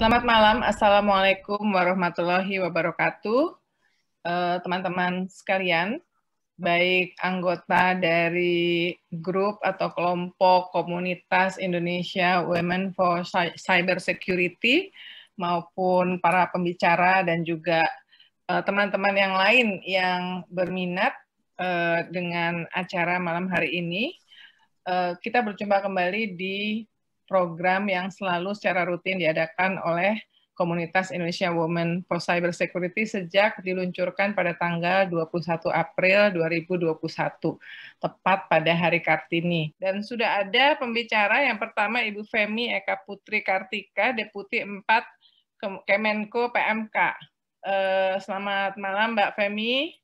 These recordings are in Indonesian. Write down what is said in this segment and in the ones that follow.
Selamat malam, Assalamualaikum warahmatullahi wabarakatuh. Eh, teman-teman sekalian, baik anggota dari grup atau kelompok komunitas Indonesia Women for Cyber Security, maupun para pembicara dan juga eh, teman-teman yang lain yang berminat eh, dengan acara malam hari ini. Kita berjumpa kembali di program yang selalu secara rutin diadakan oleh komunitas Indonesia Women for Cyber Security sejak diluncurkan pada tanggal 21 April 2021, tepat pada hari Kartini. Dan sudah ada pembicara yang pertama Ibu Femi Eka Putri Kartika, Deputi 4 Kemenko PMK. Eh, selamat malam Mbak Femi.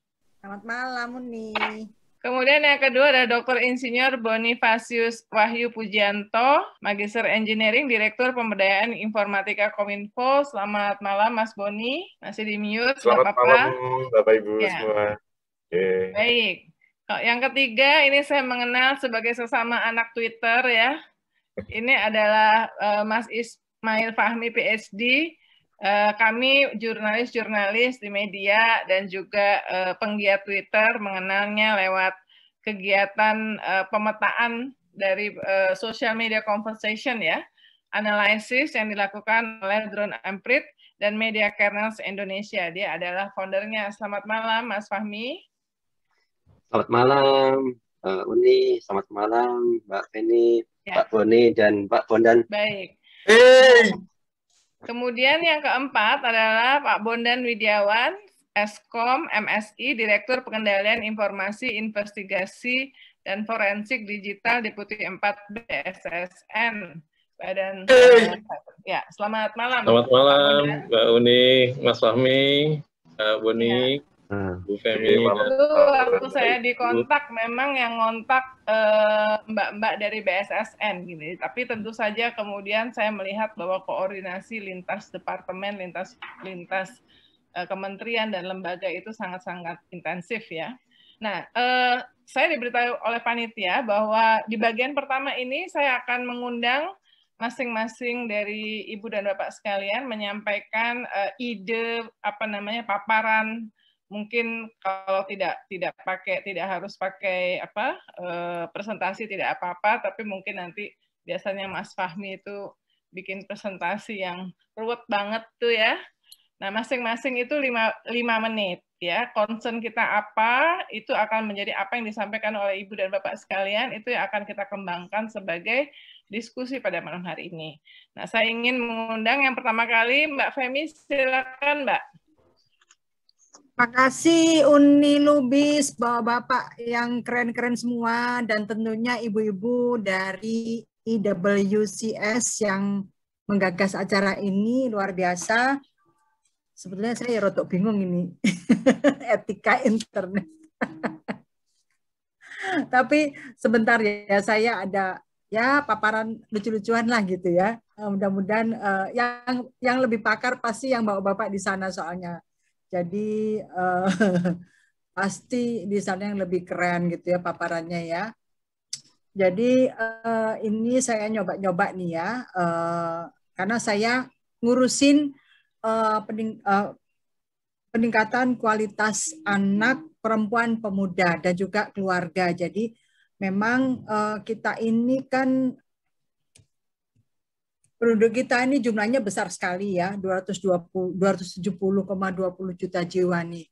Selamat malam Muni. Kemudian yang kedua ada Dr. Insinyur Bonifasius Wahyu Pujianto, Magister Engineering, Direktur Pemberdayaan Informatika Kominfo. Selamat malam Mas Boni, masih di mute. Selamat Bapak. malam Bapak Ibu ya. semua. Okay. Baik. Yang ketiga ini saya mengenal sebagai sesama anak Twitter ya. Ini adalah uh, Mas Ismail Fahmi PhD, Eh, kami jurnalis-jurnalis di media dan juga uh, penggiat Twitter mengenalnya lewat kegiatan uh, pemetaan dari uh, social media conversation ya, analisis yang dilakukan oleh Drone Amprit dan Media Kernels Indonesia. Dia adalah foundernya. Selamat malam, Mas Fahmi. Selamat malam, uh, Uni. Selamat malam, Mbak Feni, ya. Pak Boni, dan Pak Bondan. Baik. Hey. Kemudian yang keempat adalah Pak Bondan Widiawan, Eskom MSI, Direktur Pengendalian Informasi Investigasi dan Forensik Digital Deputi 4 BSSN. Badan hey. Ya, selamat malam. Selamat malam Mbak Uni, Mas Fahmi, Mbak Uni. Ya. Hmm. Dulu waktu saya dikontak memang yang ngontak eh, mbak-mbak uh, dari BSSN gitu. Ya. Tapi tentu saja kemudian saya melihat bahwa koordinasi lintas departemen, lintas lintas uh, kementerian dan lembaga itu sangat-sangat intensif ya. Nah, uh, saya diberitahu oleh panitia bahwa di bagian pertama ini saya akan mengundang masing-masing dari ibu dan bapak sekalian menyampaikan uh, ide apa namanya paparan mungkin kalau tidak tidak pakai tidak harus pakai apa eh, presentasi tidak apa-apa tapi mungkin nanti biasanya Mas Fahmi itu bikin presentasi yang ruwet banget tuh ya. Nah, masing-masing itu lima lima menit ya. Concern kita apa, itu akan menjadi apa yang disampaikan oleh Ibu dan Bapak sekalian, itu yang akan kita kembangkan sebagai diskusi pada malam hari ini. Nah, saya ingin mengundang yang pertama kali Mbak Femi, silakan Mbak. Terima kasih Uni Lubis, Bapak-Bapak yang keren-keren semua dan tentunya Ibu-Ibu dari IWCS yang menggagas acara ini luar biasa. Sebetulnya saya ya rotok bingung ini etika internet. Tapi sebentar ya saya ada ya paparan lucu-lucuan lah gitu ya. Mudah-mudahan uh, yang yang lebih pakar pasti yang bapak-bapak di sana soalnya jadi uh, pasti di sana yang lebih keren gitu ya paparannya ya. Jadi uh, ini saya nyoba-nyoba nih ya, uh, karena saya ngurusin uh, pening, uh, peningkatan kualitas anak perempuan pemuda dan juga keluarga. Jadi memang uh, kita ini kan Penduduk kita ini jumlahnya besar sekali ya, 220 270,20 juta jiwa nih.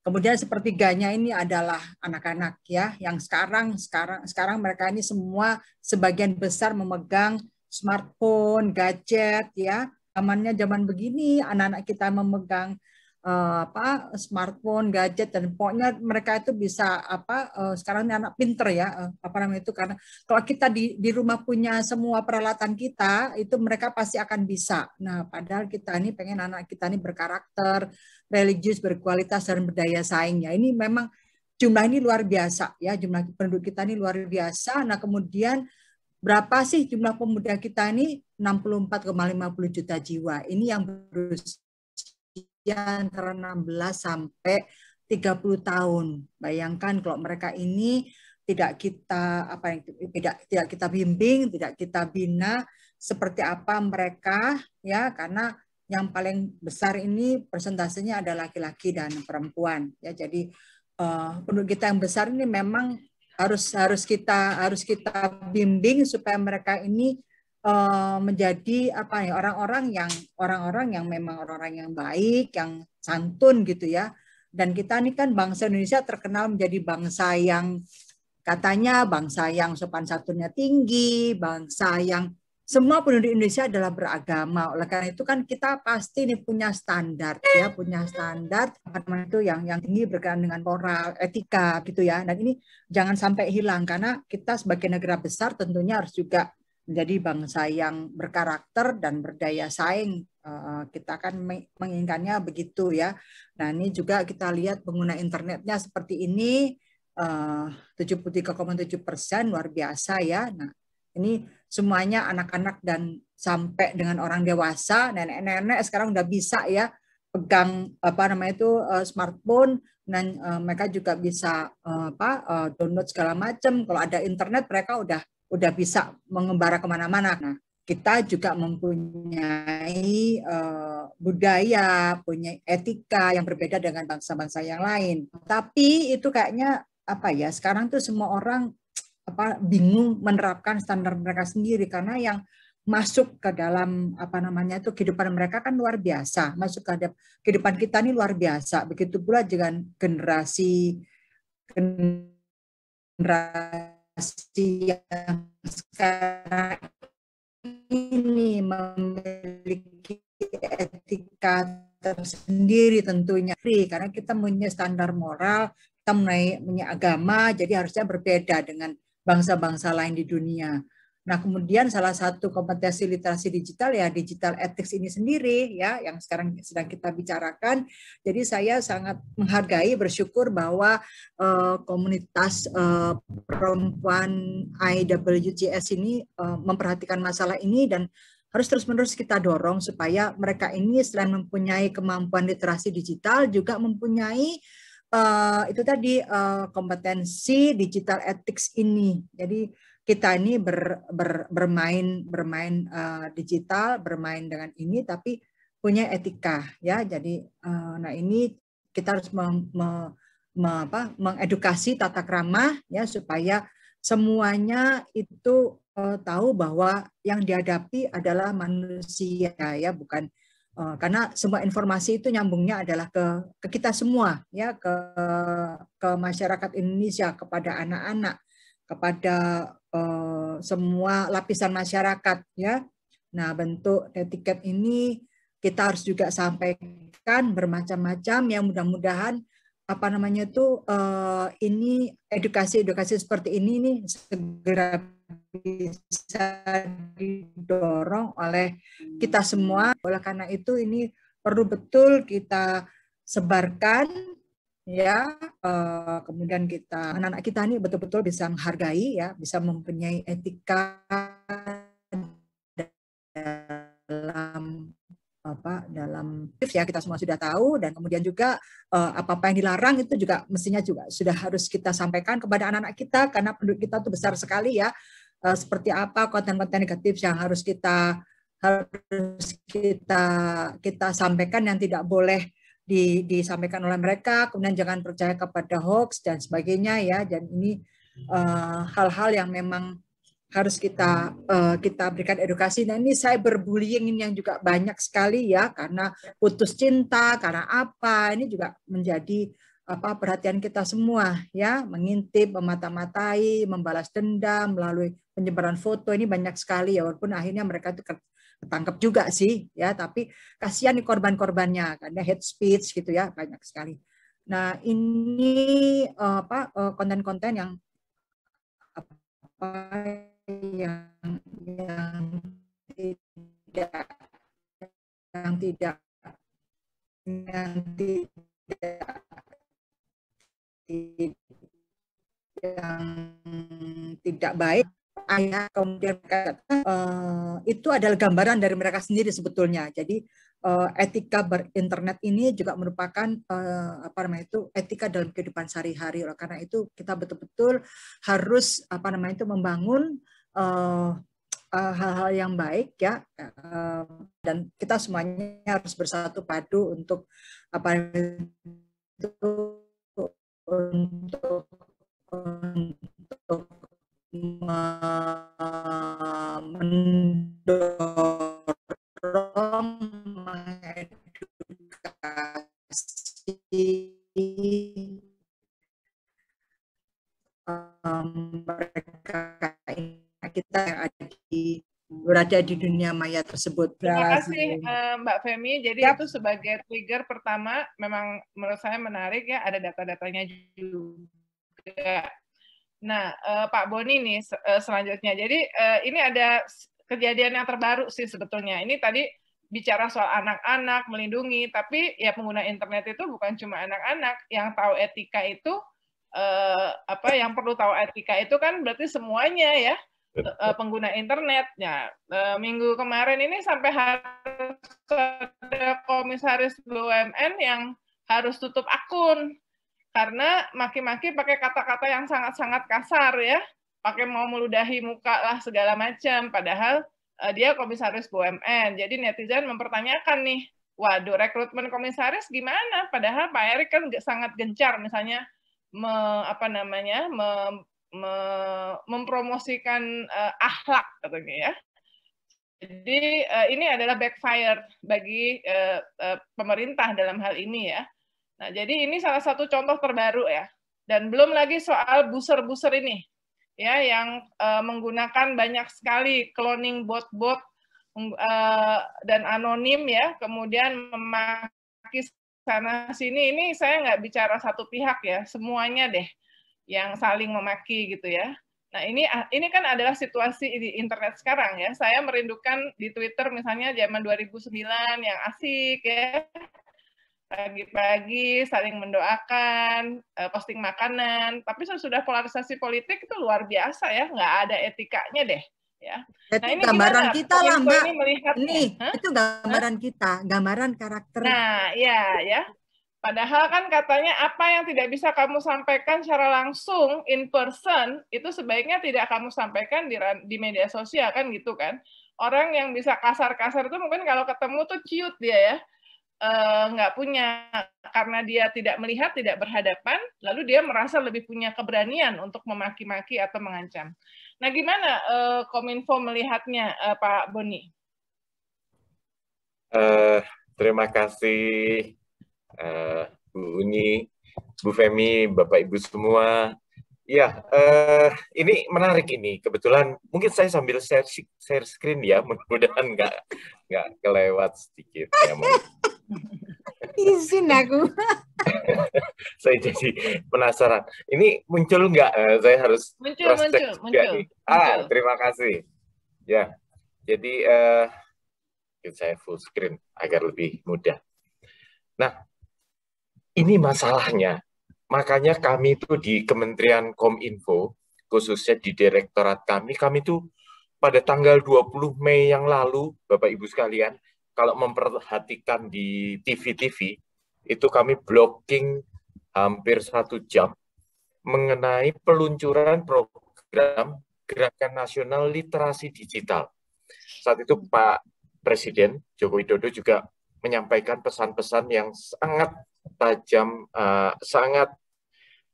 Kemudian sepertiganya ini adalah anak-anak ya, yang sekarang sekarang sekarang mereka ini semua sebagian besar memegang smartphone, gadget ya. Zamannya zaman begini, anak-anak kita memegang uh, apa smartphone, gadget dan pokoknya mereka itu bisa apa uh, sekarang ini anak pinter ya uh, apa namanya itu karena kalau kita di di rumah punya semua peralatan kita itu mereka pasti akan bisa. Nah, padahal kita ini pengen anak kita ini berkarakter, religius, berkualitas dan berdaya saingnya Ini memang jumlah ini luar biasa ya, jumlah penduduk kita ini luar biasa. Nah, kemudian berapa sih jumlah pemuda kita ini 64,50 juta jiwa. Ini yang berusia usia antara 16 sampai 30 tahun. Bayangkan kalau mereka ini tidak kita apa yang tidak tidak kita bimbing, tidak kita bina seperti apa mereka ya karena yang paling besar ini persentasenya ada laki-laki dan perempuan ya jadi uh, penduduk kita yang besar ini memang harus harus kita harus kita bimbing supaya mereka ini Eh, menjadi apa ya orang-orang yang orang-orang yang memang orang-orang yang baik, yang santun gitu ya. Dan kita ini kan bangsa Indonesia terkenal menjadi bangsa yang katanya bangsa yang sopan santunnya tinggi, bangsa yang semua penduduk Indonesia adalah beragama. Oleh karena itu kan kita pasti ini punya standar ya, punya standar teman itu yang yang tinggi berkaitan dengan moral, etika gitu ya. Dan ini jangan sampai hilang karena kita sebagai negara besar tentunya harus juga menjadi bangsa yang berkarakter dan berdaya saing. Eh, kita kan menginginkannya begitu ya. Nah ini juga kita lihat pengguna internetnya seperti ini, 73,7 eh, persen luar biasa ya. Nah ini semuanya anak-anak dan sampai dengan orang dewasa, nenek-nenek sekarang udah bisa ya pegang apa namanya itu eh, smartphone dan mereka juga bisa apa download segala macam. Kalau ada internet mereka udah udah bisa mengembara kemana-mana. Nah, kita juga mempunyai uh, budaya, punya etika yang berbeda dengan bangsa-bangsa yang lain. Tapi itu kayaknya apa ya? Sekarang tuh semua orang apa bingung menerapkan standar mereka sendiri karena yang masuk ke dalam apa namanya itu kehidupan mereka kan luar biasa masuk ke kehidupan kita ini luar biasa begitu pula dengan generasi generasi generasi yang sekarang ini memiliki etika tersendiri tentunya karena kita punya standar moral kita punya agama jadi harusnya berbeda dengan bangsa-bangsa lain di dunia Nah, kemudian salah satu kompetensi literasi digital ya digital ethics ini sendiri ya yang sekarang sedang kita bicarakan. Jadi saya sangat menghargai bersyukur bahwa uh, komunitas uh, perempuan IWGS ini uh, memperhatikan masalah ini dan harus terus-menerus kita dorong supaya mereka ini selain mempunyai kemampuan literasi digital juga mempunyai uh, itu tadi uh, kompetensi digital ethics ini. Jadi kita ini ber, ber, bermain bermain uh, digital, bermain dengan ini, tapi punya etika ya. Jadi uh, nah ini kita harus mem, me, me, apa, mengedukasi tata krama ya supaya semuanya itu uh, tahu bahwa yang dihadapi adalah manusia ya, bukan uh, karena semua informasi itu nyambungnya adalah ke ke kita semua ya ke ke masyarakat Indonesia kepada anak-anak kepada Eh, semua lapisan masyarakat ya. Nah, bentuk etiket ini kita harus juga sampaikan bermacam-macam yang mudah-mudahan apa namanya itu uh, ini edukasi-edukasi seperti ini nih segera bisa didorong oleh kita semua. Oleh karena itu ini perlu betul kita sebarkan ya uh, kemudian kita anak-anak kita ini betul-betul bisa menghargai ya bisa mempunyai etika dalam apa dalam ya kita semua sudah tahu dan kemudian juga uh, eh, apa apa yang dilarang itu juga mestinya juga sudah harus kita sampaikan kepada anak-anak kita karena penduduk kita itu besar sekali ya uh, seperti apa konten-konten negatif yang harus kita harus kita kita sampaikan yang tidak boleh di, disampaikan oleh mereka, kemudian jangan percaya kepada hoax dan sebagainya ya. Dan ini eh, hal-hal uh, yang memang harus kita uh, kita berikan edukasi. nah ini cyberbullying ini yang juga banyak sekali ya karena putus cinta, karena apa ini juga menjadi apa perhatian kita semua ya mengintip, memata-matai, membalas dendam melalui penyebaran foto ini banyak sekali ya walaupun akhirnya mereka itu ketangkep juga sih ya tapi kasihan nih korban-korbannya karena head speech gitu ya banyak sekali nah ini eh, apa eh, konten-konten yang apa yang yang tidak yang tidak yang tidak yang tidak baik ayah kemudian uh, itu adalah gambaran dari mereka sendiri sebetulnya. Jadi uh, etika berinternet ini juga merupakan uh, apa namanya itu etika dalam kehidupan sehari-hari. karena itu kita betul-betul harus apa namanya itu membangun hal hal-hal uh, yang baik ya uh, dan kita semuanya harus bersatu padu untuk apa itu untuk untuk mendorong mengedukasi um, mereka kita yang ada di berada di dunia maya tersebut. Terima kasih um, Mbak Femi. Jadi ya. itu sebagai trigger pertama memang menurut saya menarik ya ada data-datanya juga Nah, uh, Pak Boni nih uh, selanjutnya. Jadi uh, ini ada kejadian yang terbaru sih sebetulnya. Ini tadi bicara soal anak-anak melindungi, tapi ya pengguna internet itu bukan cuma anak-anak yang tahu etika itu uh, apa yang perlu tahu etika itu kan berarti semuanya ya uh, pengguna internetnya. Uh, minggu kemarin ini sampai harus ada komisaris BUMN yang harus tutup akun karena maki-maki pakai kata-kata yang sangat-sangat kasar ya, pakai mau meludahi muka lah segala macam, padahal uh, dia komisaris BUMN. Jadi netizen mempertanyakan nih, waduh rekrutmen komisaris gimana? Padahal Pak Erick kan sangat gencar misalnya me, apa namanya me, me, mempromosikan uh, akhlak katanya ya. Jadi uh, ini adalah backfire bagi uh, uh, pemerintah dalam hal ini ya. Nah, jadi ini salah satu contoh terbaru ya. Dan belum lagi soal buser-buser ini ya yang uh, menggunakan banyak sekali cloning bot-bot uh, dan anonim ya, kemudian memakai sana sini ini saya nggak bicara satu pihak ya, semuanya deh yang saling memaki gitu ya. Nah ini ah, ini kan adalah situasi di internet sekarang ya. Saya merindukan di Twitter misalnya zaman 2009 yang asik ya, pagi-pagi saling mendoakan, eh, posting makanan. Tapi sudah polarisasi politik itu luar biasa ya, nggak ada etikanya deh. Ya. Jadi nah, ini gambaran kita lah Mbak. Ini ini Nih, itu gambaran Hah? kita, gambaran karakter. Nah, ya, ya. Padahal kan katanya apa yang tidak bisa kamu sampaikan secara langsung in person itu sebaiknya tidak kamu sampaikan di, di media sosial kan gitu kan. Orang yang bisa kasar-kasar itu mungkin kalau ketemu tuh ciut dia ya Eh, nggak uh, punya karena dia tidak melihat, tidak berhadapan, lalu dia merasa lebih punya keberanian untuk memaki-maki atau mengancam. Nah, gimana uh, Kominfo melihatnya, uh, Pak Boni? Uh, terima kasih, uh, Bu Uni, Bu Femi, Bapak Ibu semua. Ya, uh, ini menarik ini. Kebetulan mungkin saya sambil share, share screen ya, mudah-mudahan nggak nggak kelewat sedikit. Ya, Izin aku. saya jadi penasaran. Ini muncul nggak? Eh, saya harus muncul, muncul, muncul, ah, muncul, Ah, terima kasih. Ya, jadi uh, saya full screen agar lebih mudah. Nah, ini masalahnya. Makanya kami itu di Kementerian Kominfo, khususnya di direktorat kami, kami itu pada tanggal 20 Mei yang lalu, Bapak Ibu sekalian, kalau memperhatikan di TV-TV itu kami blocking hampir satu jam mengenai peluncuran program Gerakan Nasional Literasi Digital. Saat itu Pak Presiden Joko Widodo juga menyampaikan pesan-pesan yang sangat tajam, uh, sangat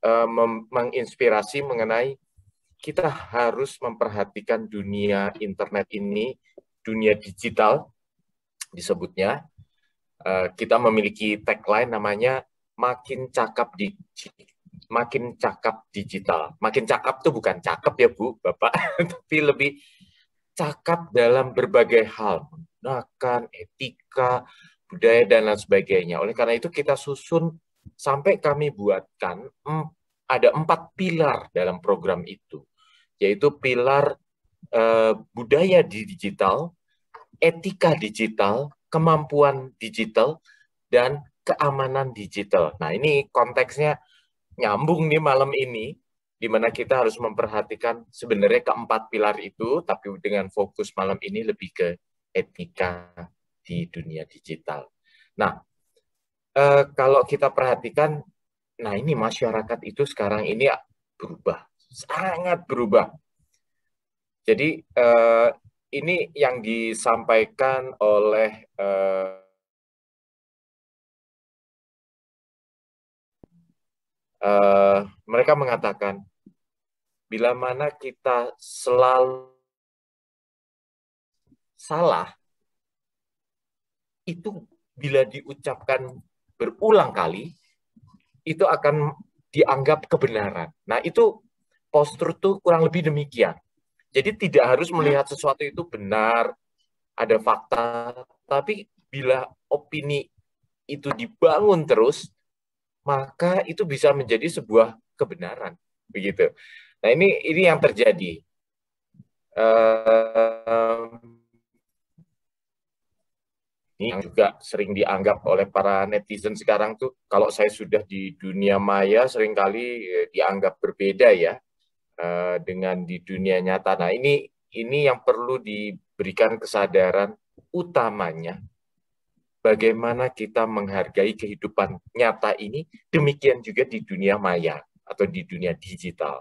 uh, menginspirasi mengenai kita harus memperhatikan dunia internet ini, dunia digital, disebutnya. Uh, kita memiliki tagline namanya makin cakap di makin cakap digital. Makin cakap tuh bukan cakep ya Bu, Bapak, tapi lebih cakap dalam berbagai hal, menggunakan etika, budaya dan lain sebagainya. Oleh karena itu kita susun sampai kami buatkan ada empat pilar dalam program itu, yaitu pilar uh, budaya di digital, etika digital, kemampuan digital, dan keamanan digital. Nah, ini konteksnya nyambung nih malam ini, di mana kita harus memperhatikan sebenarnya keempat pilar itu, tapi dengan fokus malam ini lebih ke etika di dunia digital. Nah, eh, kalau kita perhatikan, nah ini masyarakat itu sekarang ini berubah, sangat berubah. Jadi eh, ini yang disampaikan oleh uh, uh, mereka mengatakan bila mana kita selalu salah itu bila diucapkan berulang kali itu akan dianggap kebenaran. Nah, itu postur tuh kurang lebih demikian. Jadi tidak harus iya. melihat sesuatu itu benar, ada fakta, tapi bila opini itu dibangun terus, maka itu bisa menjadi sebuah kebenaran, begitu. Nah ini ini yang terjadi. Uh, ini yang juga sering dianggap oleh para netizen sekarang tuh kalau saya sudah di dunia maya seringkali eh, dianggap berbeda ya Eh, dengan di dunia nyata. Nah, ini ini yang perlu diberikan kesadaran utamanya bagaimana kita menghargai kehidupan nyata ini demikian juga di dunia maya atau di dunia digital.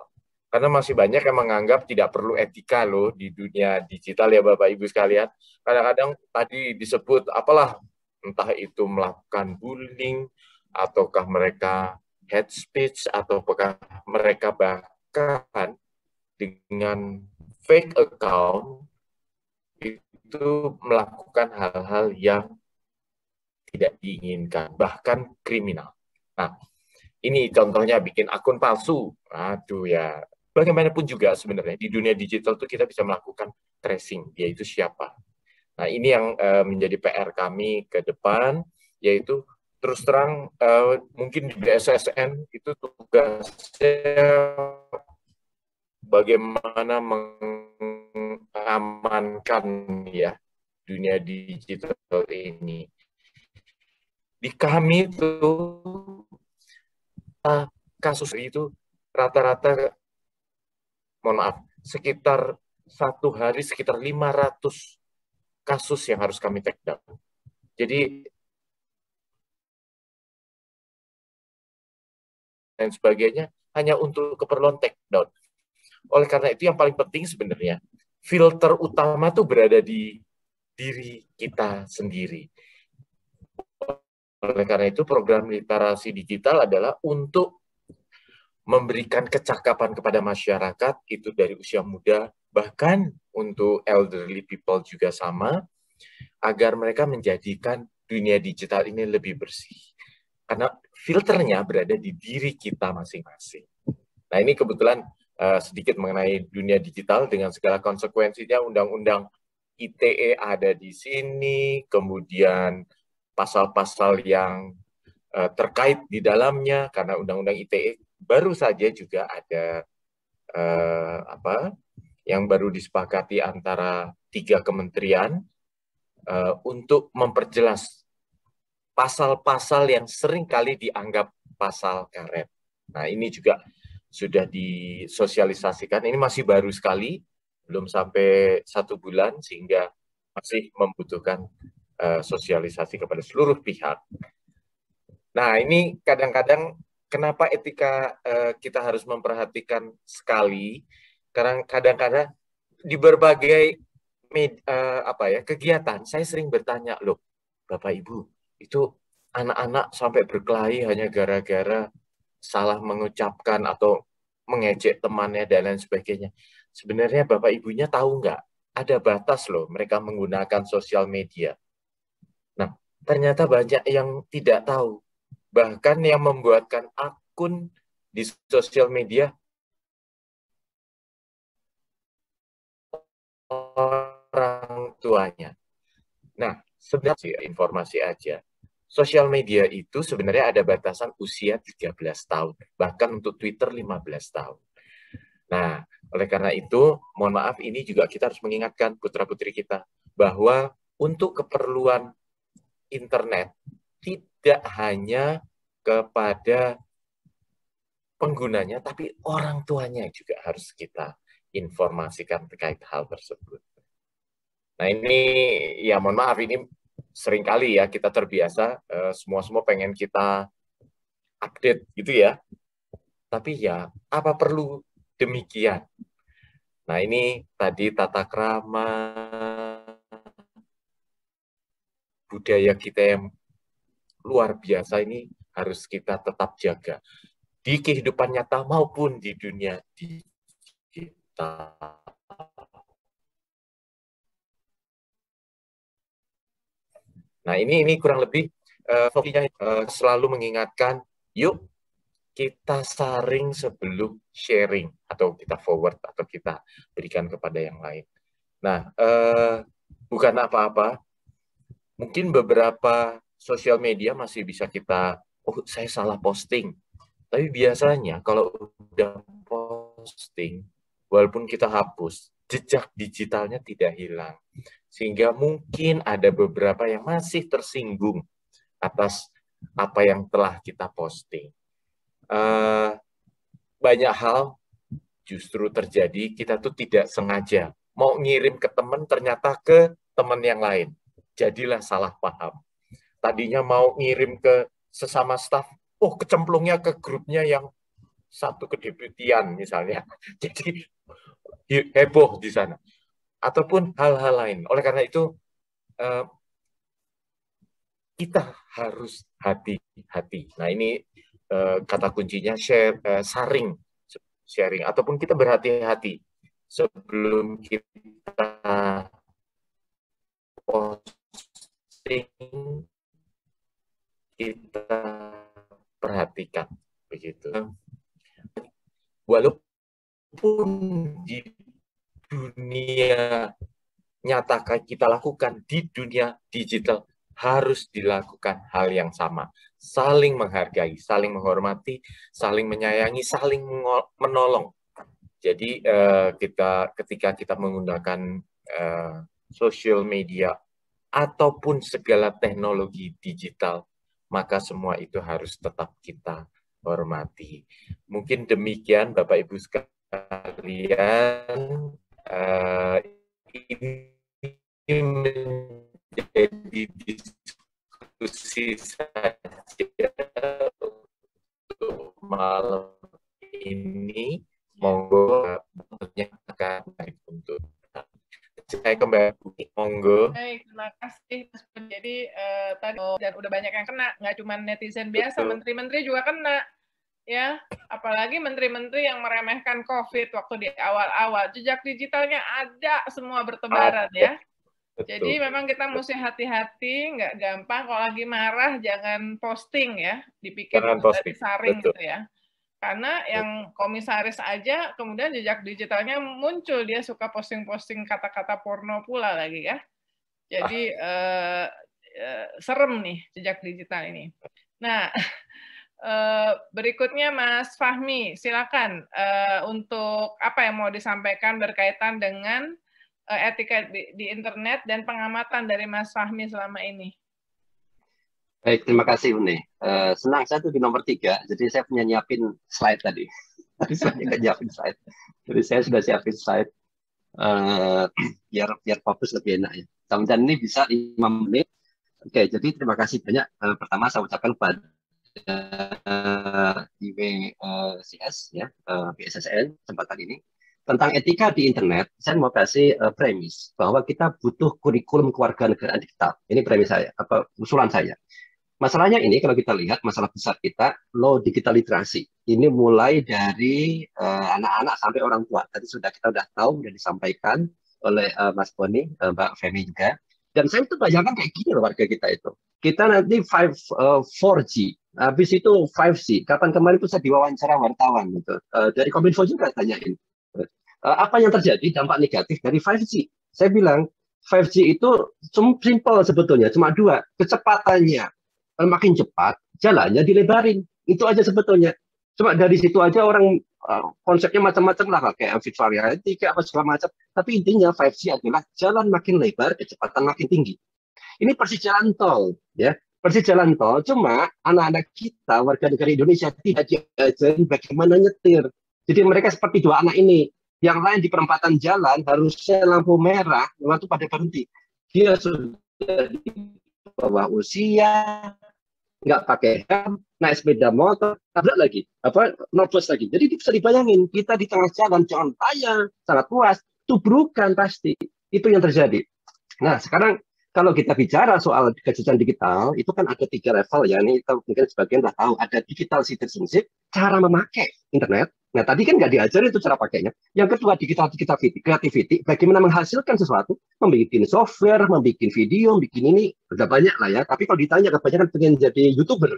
Karena masih banyak yang menganggap tidak perlu etika loh di dunia digital ya Bapak Ibu sekalian. Kadang-kadang tadi disebut apalah entah itu melakukan bullying ataukah mereka head speech ataukah mereka bah bahkan dengan fake account itu melakukan hal-hal yang tidak diinginkan, bahkan kriminal. Nah, ini contohnya bikin akun palsu. Aduh ya, bagaimanapun juga sebenarnya di dunia digital itu kita bisa melakukan tracing, yaitu siapa. Nah, ini yang eh, menjadi PR kami ke depan, yaitu terus terang uh, mungkin di BSSN itu tugasnya bagaimana mengamankan ya dunia digital ini. Di kami itu uh, kasus itu rata-rata mohon maaf sekitar satu hari sekitar 500 kasus yang harus kami take down. Jadi dan sebagainya hanya untuk keperluan take down. Oleh karena itu yang paling penting sebenarnya filter utama tuh berada di diri kita sendiri. Oleh karena itu program literasi digital adalah untuk memberikan kecakapan kepada masyarakat itu dari usia muda bahkan untuk elderly people juga sama agar mereka menjadikan dunia digital ini lebih bersih. Karena filternya berada di diri kita masing-masing. Nah ini kebetulan uh, sedikit mengenai dunia digital dengan segala konsekuensinya undang-undang ITE ada di sini, kemudian pasal-pasal yang uh, terkait di dalamnya karena undang-undang ITE baru saja juga ada uh, apa yang baru disepakati antara tiga kementerian uh, untuk memperjelas pasal-pasal yang seringkali dianggap pasal karet. Nah, ini juga sudah disosialisasikan. Ini masih baru sekali, belum sampai satu bulan, sehingga masih membutuhkan uh, sosialisasi kepada seluruh pihak. Nah, ini kadang-kadang kenapa etika uh, kita harus memperhatikan sekali, karena kadang-kadang di berbagai uh, apa ya kegiatan, saya sering bertanya, loh, Bapak Ibu, itu anak-anak sampai berkelahi hanya gara-gara salah mengucapkan atau mengejek temannya dan lain sebagainya. Sebenarnya bapak ibunya tahu nggak? Ada batas loh mereka menggunakan sosial media. Nah, ternyata banyak yang tidak tahu. Bahkan yang membuatkan akun di sosial media orang tuanya. Nah, sebenarnya informasi aja sosial media itu sebenarnya ada batasan usia 13 tahun, bahkan untuk Twitter 15 tahun. Nah, oleh karena itu, mohon maaf ini juga kita harus mengingatkan putra-putri kita bahwa untuk keperluan internet tidak hanya kepada penggunanya, tapi orang tuanya juga harus kita informasikan terkait hal tersebut. Nah ini ya mohon maaf ini seringkali ya kita terbiasa eh, semua-semua pengen kita update gitu ya. Tapi ya apa perlu demikian? Nah ini tadi tata krama budaya kita yang luar biasa ini harus kita tetap jaga di kehidupan nyata maupun di dunia digital. Nah, ini ini kurang lebih uh, Fokinya uh, selalu mengingatkan, yuk kita saring sebelum sharing atau kita forward atau kita berikan kepada yang lain. Nah, uh, bukan apa-apa. Mungkin beberapa sosial media masih bisa kita, oh saya salah posting. Tapi biasanya kalau udah posting, walaupun kita hapus, jejak digitalnya tidak hilang. Sehingga mungkin ada beberapa yang masih tersinggung atas apa yang telah kita posting. Uh, banyak hal justru terjadi kita tuh tidak sengaja mau ngirim ke teman ternyata ke teman yang lain. Jadilah salah paham. Tadinya mau ngirim ke sesama staff, oh kecemplungnya ke grupnya yang satu kedeputian misalnya. Jadi heboh di sana ataupun hal-hal lain. Oleh karena itu eh, kita harus hati-hati. Nah ini eh, kata kuncinya share, eh, saring, sharing ataupun kita berhati-hati sebelum kita posting kita perhatikan begitu. Walaupun pun di dunia nyata kita lakukan di dunia digital harus dilakukan hal yang sama. Saling menghargai, saling menghormati, saling menyayangi, saling menolong. Jadi uh, kita ketika kita menggunakan uh, social media ataupun segala teknologi digital, maka semua itu harus tetap kita hormati. Mungkin demikian Bapak Ibu sekalian kalian uh, ini menjadi diskusi saja untuk malam ini monggo bentuknya akan baik untuk saya kembali monggo baik terima kasih jadi uh, tadi oh, dan udah banyak yang kena nggak cuma netizen biasa menteri-menteri juga kena ya apalagi menteri-menteri yang meremehkan COVID waktu di awal-awal jejak digitalnya ada semua bertebaran ya Betul. jadi memang kita mesti hati-hati nggak gampang kalau lagi marah jangan posting ya dipikir dari saring Betul. gitu ya karena yang komisaris aja kemudian jejak digitalnya muncul dia suka posting-posting kata-kata porno pula lagi ya jadi ah. eh, eh, serem nih jejak digital ini nah Eh, berikutnya Mas Fahmi, silakan uh, untuk apa yang mau disampaikan berkaitan dengan uh, etika di, di internet dan pengamatan dari Mas Fahmi selama ini. Baik, terima kasih Uni. Uh, senang saya tuh di nomor tiga, jadi saya punya nyiapin slide tadi. saya nyiapin slide. Jadi saya sudah siapin slide uh, biar biar fokus lebih enak ya. mudah ini bisa lima menit. Oke, okay, jadi terima kasih banyak. Uh, pertama saya ucapkan kepada Eh, di WCS eh, ya, eh, BSSN PSSN kesempatan ini tentang etika di internet, saya mau kasih uh, premis bahwa kita butuh kurikulum kewarganegaraan digital. Ini premis saya, apa usulan saya. Masalahnya ini kalau kita lihat masalah besar kita low digital literasi. Ini mulai dari anak-anak uh, sampai orang tua. Tadi sudah kita sudah tahu sudah disampaikan oleh uh, Mas Boni, uh, Mbak Femi juga. Dan saya itu bayangkan kayak gini loh warga kita itu. Kita nanti 5 uh, 4G Habis itu 5C. Kapan kemarin itu saya diwawancara wartawan gitu. Uh, dari Kominfo juga tanyain. Uh, apa yang terjadi dampak negatif dari 5G? Saya bilang 5G itu simple sebetulnya, cuma dua. Kecepatannya makin cepat, jalannya dilebarin. Itu aja sebetulnya. Cuma dari situ aja orang eh, konsepnya macam-macam lah, kayak amfit variety, kayak apa segala macam. Tapi intinya 5G adalah jalan makin lebar, kecepatan makin tinggi. Ini persis jalan tol, ya persis jalan tol. Cuma anak-anak kita warga negara Indonesia tidak diajarin bagaimana nyetir. Jadi mereka seperti dua anak ini. Yang lain di perempatan jalan harusnya lampu merah waktu pada berhenti. Dia sudah di bawah usia, nggak pakai helm, naik sepeda motor, tabrak lagi, apa plus lagi. Jadi bisa dibayangin kita di tengah jalan jalan payah sangat puas tubrukan pasti itu yang terjadi. Nah sekarang kalau kita bicara soal kecerdasan digital, itu kan ada tiga level ya. Ini kita mungkin sebagian sudah tahu. Ada digital citizenship, cara memakai internet. Nah, tadi kan nggak diajar itu cara pakainya. Yang kedua, digital creativity, creativity bagaimana menghasilkan sesuatu, membuat software, membuat video, bikin ini, udah banyak lah ya. Tapi kalau ditanya, kebanyakan pengen jadi YouTuber.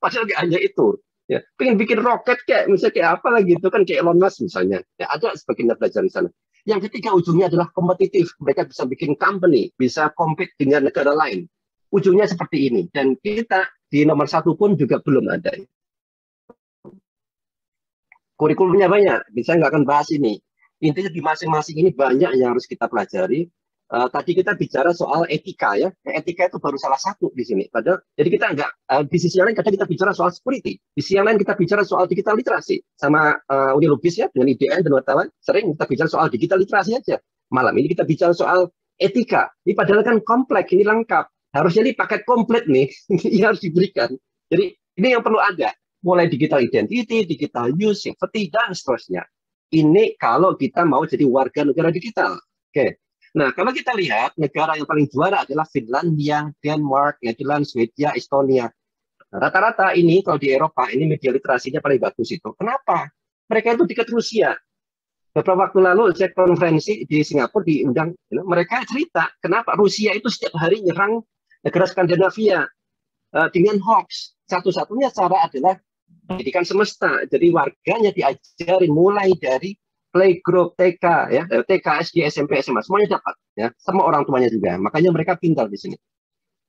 Pasti lagi hanya itu. Ya, pengen bikin roket kayak misalnya kayak apa lagi itu kan kayak Elon Musk misalnya. Ya, ada sebagian belajar di sana. Yang ketiga ujungnya adalah kompetitif. Mereka bisa bikin company, bisa compete dengan negara lain. Ujungnya seperti ini. Dan kita di nomor satu pun juga belum ada. Kurikulumnya banyak, bisa nggak akan bahas ini. Intinya di masing-masing ini banyak yang harus kita pelajari Eh, tadi kita bicara soal etika ya, eh, etika itu baru salah satu di sini. Padahal, jadi kita enggak uh, di sisi yang lain kadang kita bicara soal security, di sisi yang lain kita bicara soal digital literasi sama uh, Uni Lubis ya dengan IDN dan wartawan sering kita bicara soal digital literasi aja. Malam ini kita bicara soal etika. Ini padahal kan kompleks, ini lengkap. Harusnya ini paket komplit nih yang harus diberikan. Jadi ini yang perlu ada, mulai digital identity, digital use, safety dan seterusnya. Ini kalau kita mau jadi warga negara digital. Oke, okay. Nah, kalau kita lihat negara yang paling juara adalah Finlandia, Denmark, Netherlands, Swedia, Estonia. Rata-rata ini kalau di Eropa ini media literasinya paling bagus itu. Kenapa? Mereka itu dekat Rusia. Beberapa waktu lalu saya konferensi di Singapura diundang, you mereka cerita kenapa Rusia itu setiap hari nyerang negara Skandinavia eh, dengan hoax. Satu-satunya cara adalah pendidikan semesta. Jadi warganya diajarin mulai dari playgroup, TK, ya, eh, TK, SD, SMP, SMA, semuanya dapat, ya, sama orang tuanya juga. Makanya mereka pintar di sini.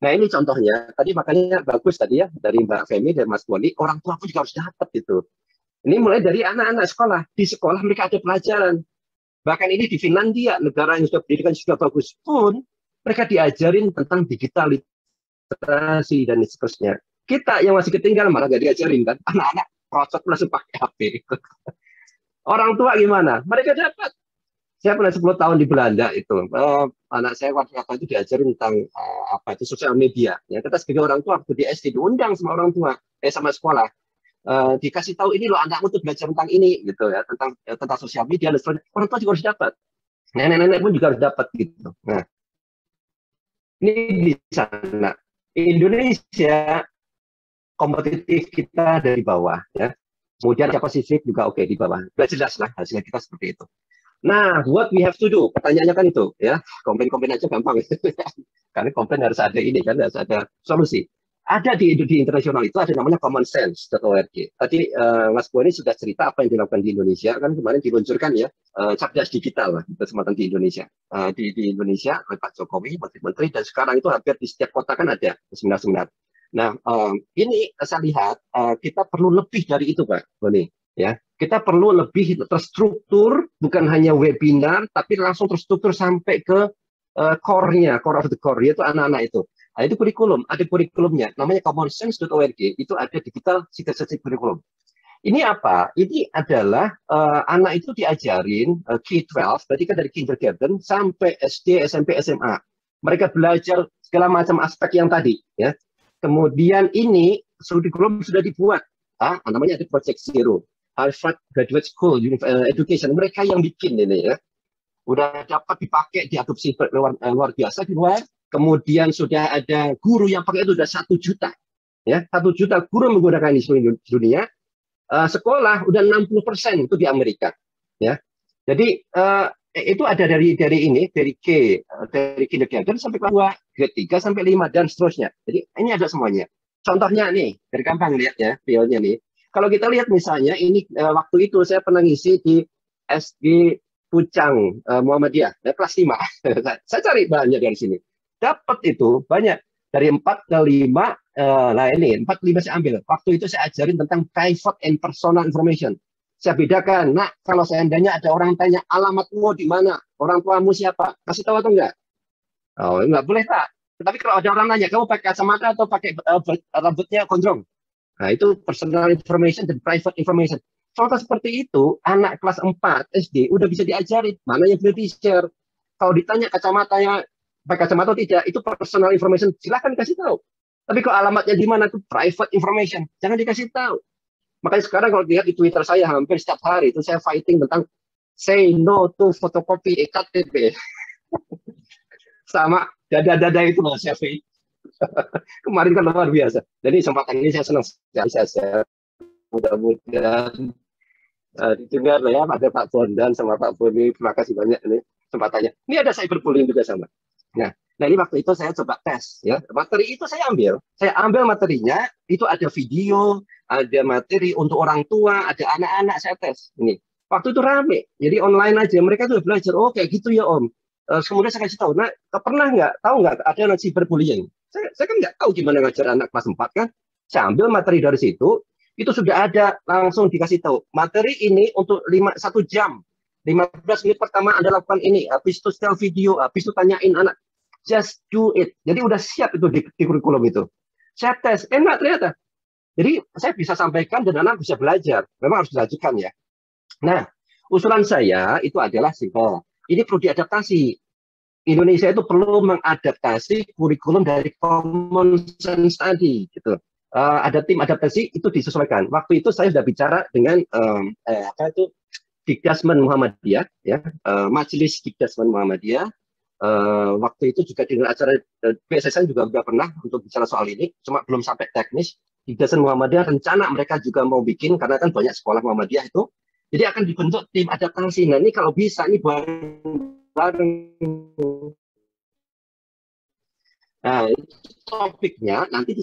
Nah ini contohnya, tadi makanya bagus tadi ya dari Mbak Femi dan Mas Boni, orang tua pun juga harus dapat itu. Ini mulai dari anak-anak sekolah. Di sekolah mereka ada pelajaran. Bahkan ini di Finlandia, negara yang sudah pendidikan sudah bagus pun, mereka diajarin tentang digital literasi dan seterusnya. Kita yang masih ketinggalan malah gak diajarin kan. Anak-anak prosot langsung pakai HP. Orang tua gimana? Mereka dapat. Saya pernah 10 tahun di Belanda itu. Uh, anak saya waktu apa itu diajarin tentang uh, apa itu sosial media. Ya, kita sebagai orang tua waktu di SD diundang sama orang tua, eh sama sekolah. Uh, dikasih tahu ini loh anakmu tuh belajar tentang ini gitu ya tentang ya, tentang sosial media dan sebagainya orang tua juga harus dapat nenek-nenek pun juga harus dapat gitu nah ini di sana Indonesia kompetitif kita dari bawah ya Kemudian Asia Pasifik juga oke okay, di bawah. Sudah jelas lah hasilnya kita seperti itu. Nah, what we have to do? Pertanyaannya kan itu, ya. Komplain-komplain aja gampang. Karena komplain harus ada ini kan, harus ada solusi. Ada di, di internasional itu ada namanya common sense .org. Tadi uh, Mas Boni sudah cerita apa yang dilakukan di Indonesia kan kemarin diluncurkan ya uh, eh, cerdas digital lah kesempatan di Indonesia. Uh, di, di Indonesia Pak Jokowi, Menteri Menteri dan sekarang itu hampir di setiap kota kan ada seminar-seminar. Nah, um, ini saya lihat uh, kita perlu lebih dari itu, Pak Boni. Ya, kita perlu lebih terstruktur, bukan hanya webinar, tapi langsung terstruktur sampai ke uh, core-nya, core of the core, yaitu anak-anak itu. Nah, itu kurikulum, ada kurikulumnya, namanya common Sense.org, itu ada digital citizenship kurikulum. Ini apa? Ini adalah uh, anak itu diajarin uh, K-12, berarti kan dari kindergarten sampai SD, SMP, SMA. Mereka belajar segala macam aspek yang tadi, ya Kemudian ini kurikulum sudah dibuat, ah, namanya ada Project Zero, Harvard Graduate School eh, Education. Mereka yang bikin ini ya, udah dapat dipakai diadopsi luar, eh, luar biasa di luar. Kemudian sudah ada guru yang pakai itu sudah satu juta, ya satu juta guru menggunakan ini seluruh dunia. Uh, sekolah udah 60 persen itu di Amerika, ya. Jadi uh, Eh, itu ada dari dari ini dari K eh, dari kindergarten sampai kelas 2, grade sampai lima dan seterusnya. Jadi ini ada semuanya. Contohnya nih, dari kampung lihat ya, nih. Kalau kita lihat misalnya ini eh, waktu itu saya pernah ngisi di SD Pucang Muhammadiyah, kelas 5. saya cari banyak dari sini. Dapat itu banyak dari empat ke lima uh, lah ini 4 ke saya ambil. Waktu itu saya ajarin tentang private and personal information. Saya bedakan, Nah, kalau seandainya ada orang tanya alamatmu di mana, orang tuamu siapa, kasih tahu atau enggak? Oh, enggak boleh tak. Tapi kalau ada orang nanya, kamu pakai kacamata atau pakai uh, rambutnya gondrong? Nah, itu personal information dan private information. Contoh seperti itu, anak kelas 4 SD udah bisa diajari mana yang boleh di-share. Kalau ditanya kacamatanya pakai kacamata atau tidak, itu personal information, silahkan kasih tahu. Tapi kalau alamatnya di mana itu private information, jangan dikasih tahu. Makanya sekarang kalau dilihat di Twitter saya hampir setiap hari itu saya fighting tentang say no to fotokopi KTP. Sama dada-dada itu Mas Syafi. Kemarin kan luar biasa. Jadi kesempatan ini saya senang sekali saya share. Mudah-mudahan uh, didengar ya pada Pak Bondan sama Pak Boni. Terima kasih banyak ini kesempatannya. Ini ada cyberbullying juga sama. Nah, Nah ini waktu itu saya coba tes ya materi itu saya ambil, saya ambil materinya itu ada video, ada materi untuk orang tua, ada anak-anak saya tes ini. Waktu itu rame, jadi online aja mereka tuh belajar oh kayak gitu ya om. Uh, eh, kemudian saya kasih tahu, nah pernah nggak tahu nggak ada anak cyberbullying? Saya, saya kan nggak tahu gimana ngajar anak kelas 4 kan. Saya ambil materi dari situ, itu sudah ada langsung dikasih tahu. Materi ini untuk lima satu jam 15 menit pertama Anda lakukan ini, habis itu setel video, habis itu tanyain anak just do it. Jadi udah siap itu di, di kurikulum itu. Saya tes, enak ternyata. Jadi saya bisa sampaikan dan anak bisa belajar. Memang harus dilanjutkan ya. Nah, usulan saya itu adalah simple. Ini perlu diadaptasi. Indonesia itu perlu mengadaptasi kurikulum dari Common Sense Study gitu. Uh, ada tim adaptasi itu disesuaikan. Waktu itu saya sudah bicara dengan um, eh, apa itu Dikdasman Muhammadiyah ya, uh, Majelis Dikdasman Muhammadiyah Uh, waktu itu juga dengan acara uh, juga sudah pernah untuk bicara soal ini, cuma belum sampai teknis. Di Dasar Muhammadiyah rencana mereka juga mau bikin, karena kan banyak sekolah Muhammadiyah itu, jadi akan dibentuk tim adaptasi. Nah ini kalau bisa, ini bareng-bareng. Nah, topiknya nanti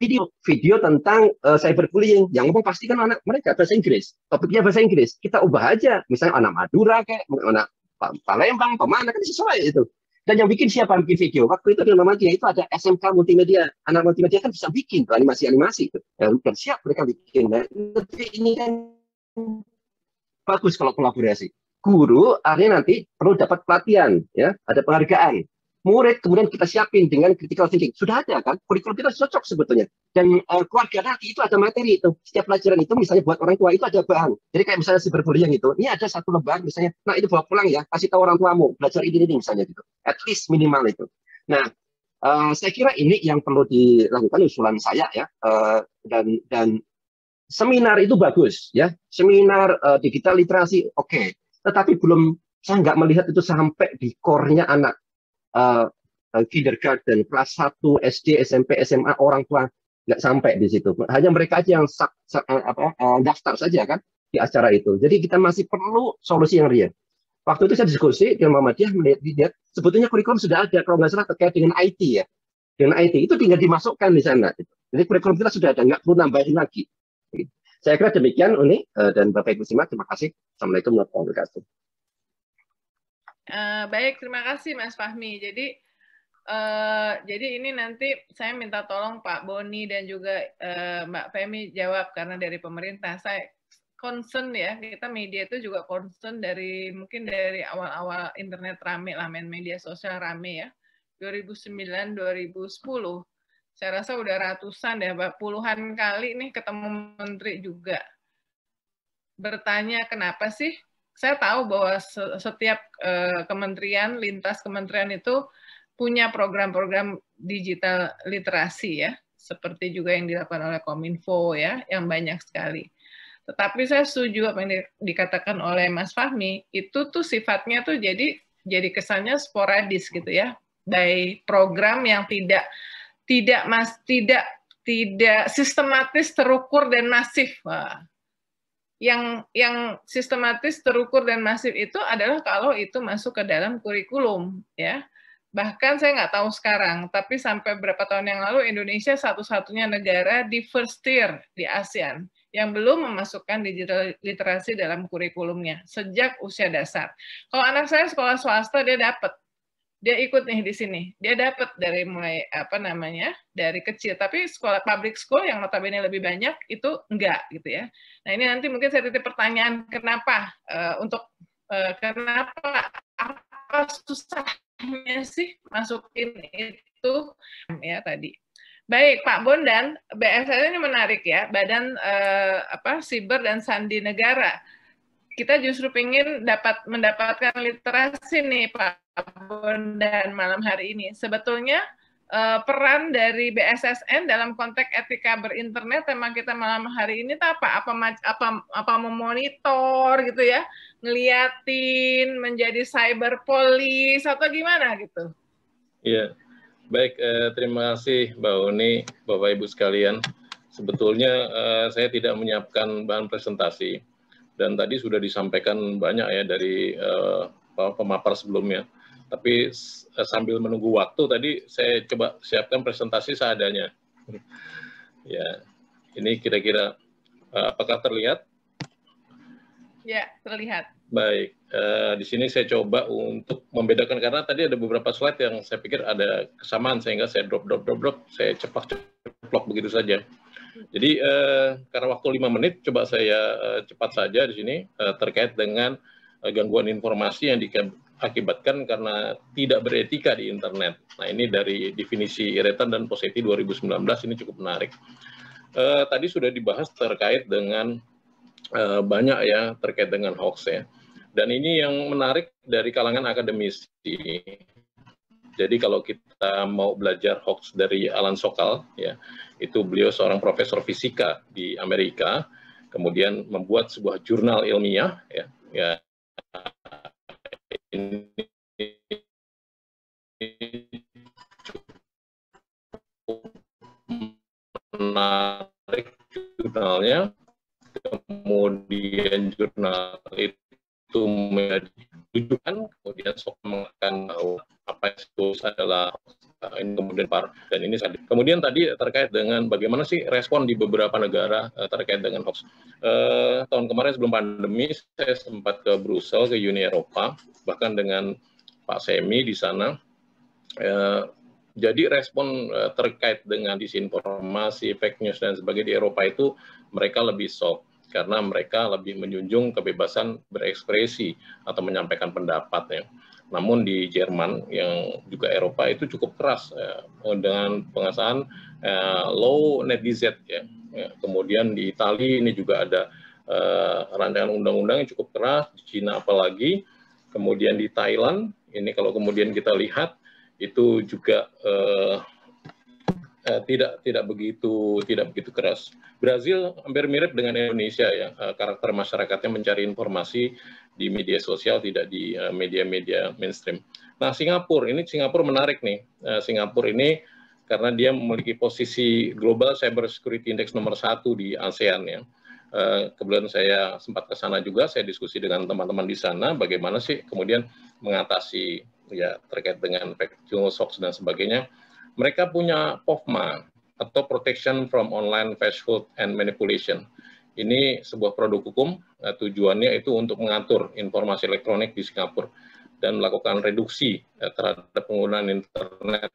video video tentang uh, cyberbullying yang ngomong pasti kan anak mereka bahasa Inggris. Topiknya bahasa Inggris. Kita ubah aja, misalnya anak Madura kayak anak Palembang, pemana kan sesuai itu. Dan yang bikin siapa bikin video? Waktu itu dalam Madia itu ada SMK multimedia, anak multimedia kan bisa bikin animasi-animasi itu. Ya, dan siap mereka bikin. Nah, ini kan bagus kalau kolaborasi. Guru akhirnya nanti perlu dapat pelatihan, ya, ada penghargaan murid kemudian kita siapin dengan critical thinking. Sudah ada kan? Kurikulum kita cocok sebetulnya. Dan uh, keluarga nanti itu ada materi itu. Setiap pelajaran itu misalnya buat orang tua itu ada bahan. Jadi kayak misalnya cyberbullying itu, ini ada satu lembar misalnya, nah itu bawa pulang ya, kasih tahu orang tuamu, belajar ini ini misalnya gitu. At least minimal itu. Nah, uh, saya kira ini yang perlu dilakukan usulan saya ya. Uh, dan dan seminar itu bagus ya. Seminar uh, digital literasi oke, okay. tetapi belum saya nggak melihat itu sampai di core-nya anak uh, kindergarten, kelas 1, SD, SMP, SMA, orang tua nggak sampai di situ. Hanya mereka aja yang sak, sak, eh, apa, daftar saja kan di acara itu. Jadi kita masih perlu solusi yang real. Waktu itu saya diskusi dengan Muhammadiyah melihat, melihat sebetulnya kurikulum sudah ada kalau nggak salah terkait dengan IT ya. Dengan IT itu tinggal dimasukkan di sana. Jadi kurikulum kita sudah ada, nggak perlu nambahin lagi. Saya kira demikian Uni dan Bapak Ibu Simak. Terima kasih. Assalamualaikum warahmatullahi wabarakatuh. Eh, baik, terima kasih Mas Fahmi. Jadi uh, jadi ini nanti saya minta tolong Pak Boni dan juga uh, Mbak Femi jawab karena dari pemerintah saya concern ya kita media itu juga concern dari mungkin dari awal-awal internet rame lah main media sosial rame ya 2009 2010 saya rasa udah ratusan ya puluhan kali nih ketemu menteri juga bertanya kenapa sih saya tahu bahwa setiap uh, kementerian lintas kementerian itu punya program-program digital literasi ya, seperti juga yang dilakukan oleh Kominfo ya, yang banyak sekali. Tetapi saya setuju apa yang dikatakan oleh Mas Fahmi, itu tuh sifatnya tuh jadi jadi kesannya sporadis gitu ya, by program yang tidak tidak mas tidak tidak sistematis terukur dan masif. Wah, yang yang sistematis terukur dan masif itu adalah kalau itu masuk ke dalam kurikulum ya bahkan saya nggak tahu sekarang tapi sampai berapa tahun yang lalu Indonesia satu-satunya negara di first tier di ASEAN yang belum memasukkan digital literasi dalam kurikulumnya sejak usia dasar. Kalau anak saya sekolah swasta dia dapat dia ikut nih di sini. Dia dapat dari mulai apa namanya dari kecil. Tapi sekolah public school yang notabene lebih banyak itu enggak gitu ya. Nah ini nanti mungkin saya titip pertanyaan kenapa uh, untuk uh, kenapa apa susahnya sih masukin itu ya tadi. Baik Pak Bondan, BSN ini menarik ya Badan uh, apa Siber dan Sandi Negara kita justru ingin dapat mendapatkan literasi nih Pak dan malam hari ini. Sebetulnya uh, peran dari BSSN dalam konteks etika berinternet tema kita malam hari ini tuh apa apa apa apa memonitor gitu ya ngeliatin menjadi cyber police atau gimana gitu Iya baik eh, terima kasih Mbak Uni, Bapak Ibu sekalian sebetulnya eh, saya tidak menyiapkan bahan presentasi dan tadi sudah disampaikan banyak ya dari uh, pemapar sebelumnya. Tapi uh, sambil menunggu waktu tadi saya coba siapkan presentasi seadanya. ya, ini kira-kira uh, apakah terlihat? Ya, terlihat. Baik, uh, di sini saya coba untuk membedakan karena tadi ada beberapa slide yang saya pikir ada kesamaan sehingga saya drop drop drop drop, saya cepat ceplok begitu saja. Jadi eh, karena waktu lima menit, coba saya eh, cepat saja di sini eh, terkait dengan eh, gangguan informasi yang diakibatkan karena tidak beretika di internet. Nah ini dari definisi Iretan dan Posetti 2019 ini cukup menarik. Eh, tadi sudah dibahas terkait dengan eh, banyak ya terkait dengan hoax ya. Dan ini yang menarik dari kalangan akademisi. Jadi kalau kita mau belajar hoax dari Alan Sokal, ya itu beliau seorang profesor fisika di Amerika, kemudian membuat sebuah jurnal ilmiah ya. ya ini menarik jurnalnya kemudian jurnal itu itu menjadi tujuan kemudian sok mengatakan bahwa apa itu adalah eh, ini kemudian par dan ini kemudian tadi terkait dengan bagaimana sih respon di beberapa negara eh, terkait dengan hoax eh, tahun kemarin sebelum pandemi saya sempat ke Brussel ke Uni Eropa bahkan dengan Pak Semi di sana eh, jadi respon eh, terkait dengan disinformasi, fake news dan sebagainya di Eropa itu mereka lebih shock karena mereka lebih menjunjung kebebasan berekspresi atau menyampaikan pendapatnya. Namun di Jerman yang juga Eropa itu cukup keras ya, eh, dengan pengesahan eh, low netizen ya. ya. Kemudian di Italia ini juga ada eh, rancangan undang-undang yang cukup keras, di Cina apalagi. Kemudian di Thailand ini kalau kemudian kita lihat itu juga eh, Eh, tidak tidak begitu tidak begitu keras. Brazil hampir mirip dengan Indonesia ya eh, karakter masyarakatnya mencari informasi di media sosial tidak di eh, media-media mainstream. Nah Singapura ini Singapura menarik nih Singapura ini karena dia memiliki posisi global cyber security index nomor satu di ASEAN ya. kebetulan saya sempat ke sana juga, saya diskusi dengan teman-teman di sana, bagaimana sih kemudian mengatasi ya terkait dengan fake news, hoax dan sebagainya. Mereka punya POFMA atau Protection from Online Falsehood and Manipulation. Ini sebuah produk hukum, eh, tujuannya itu untuk mengatur informasi elektronik di Singapura dan melakukan reduksi eh, terhadap penggunaan internet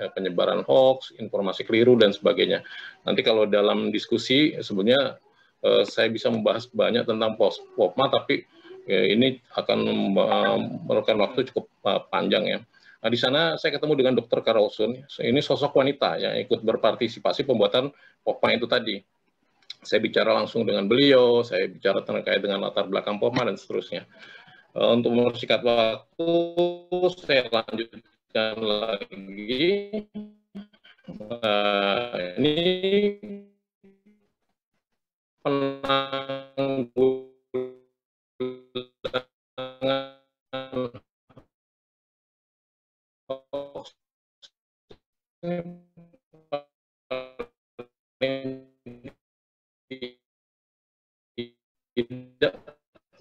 eh, penyebaran hoax, informasi keliru, dan sebagainya. Nanti kalau dalam diskusi, sebenarnya saya bisa membahas banyak tentang POFMA, tapi ini akan memerlukan waktu cukup panjang ya. Nah, di sana saya ketemu dengan Dr. Karosun Ini sosok wanita yang ikut berpartisipasi pembuatan POPMA itu tadi. Saya bicara langsung dengan beliau, saya bicara terkait dengan latar belakang POPMA dan seterusnya. E, untuk mempersingkat waktu, saya lanjutkan lagi. Uh, ini penanggulangan tidak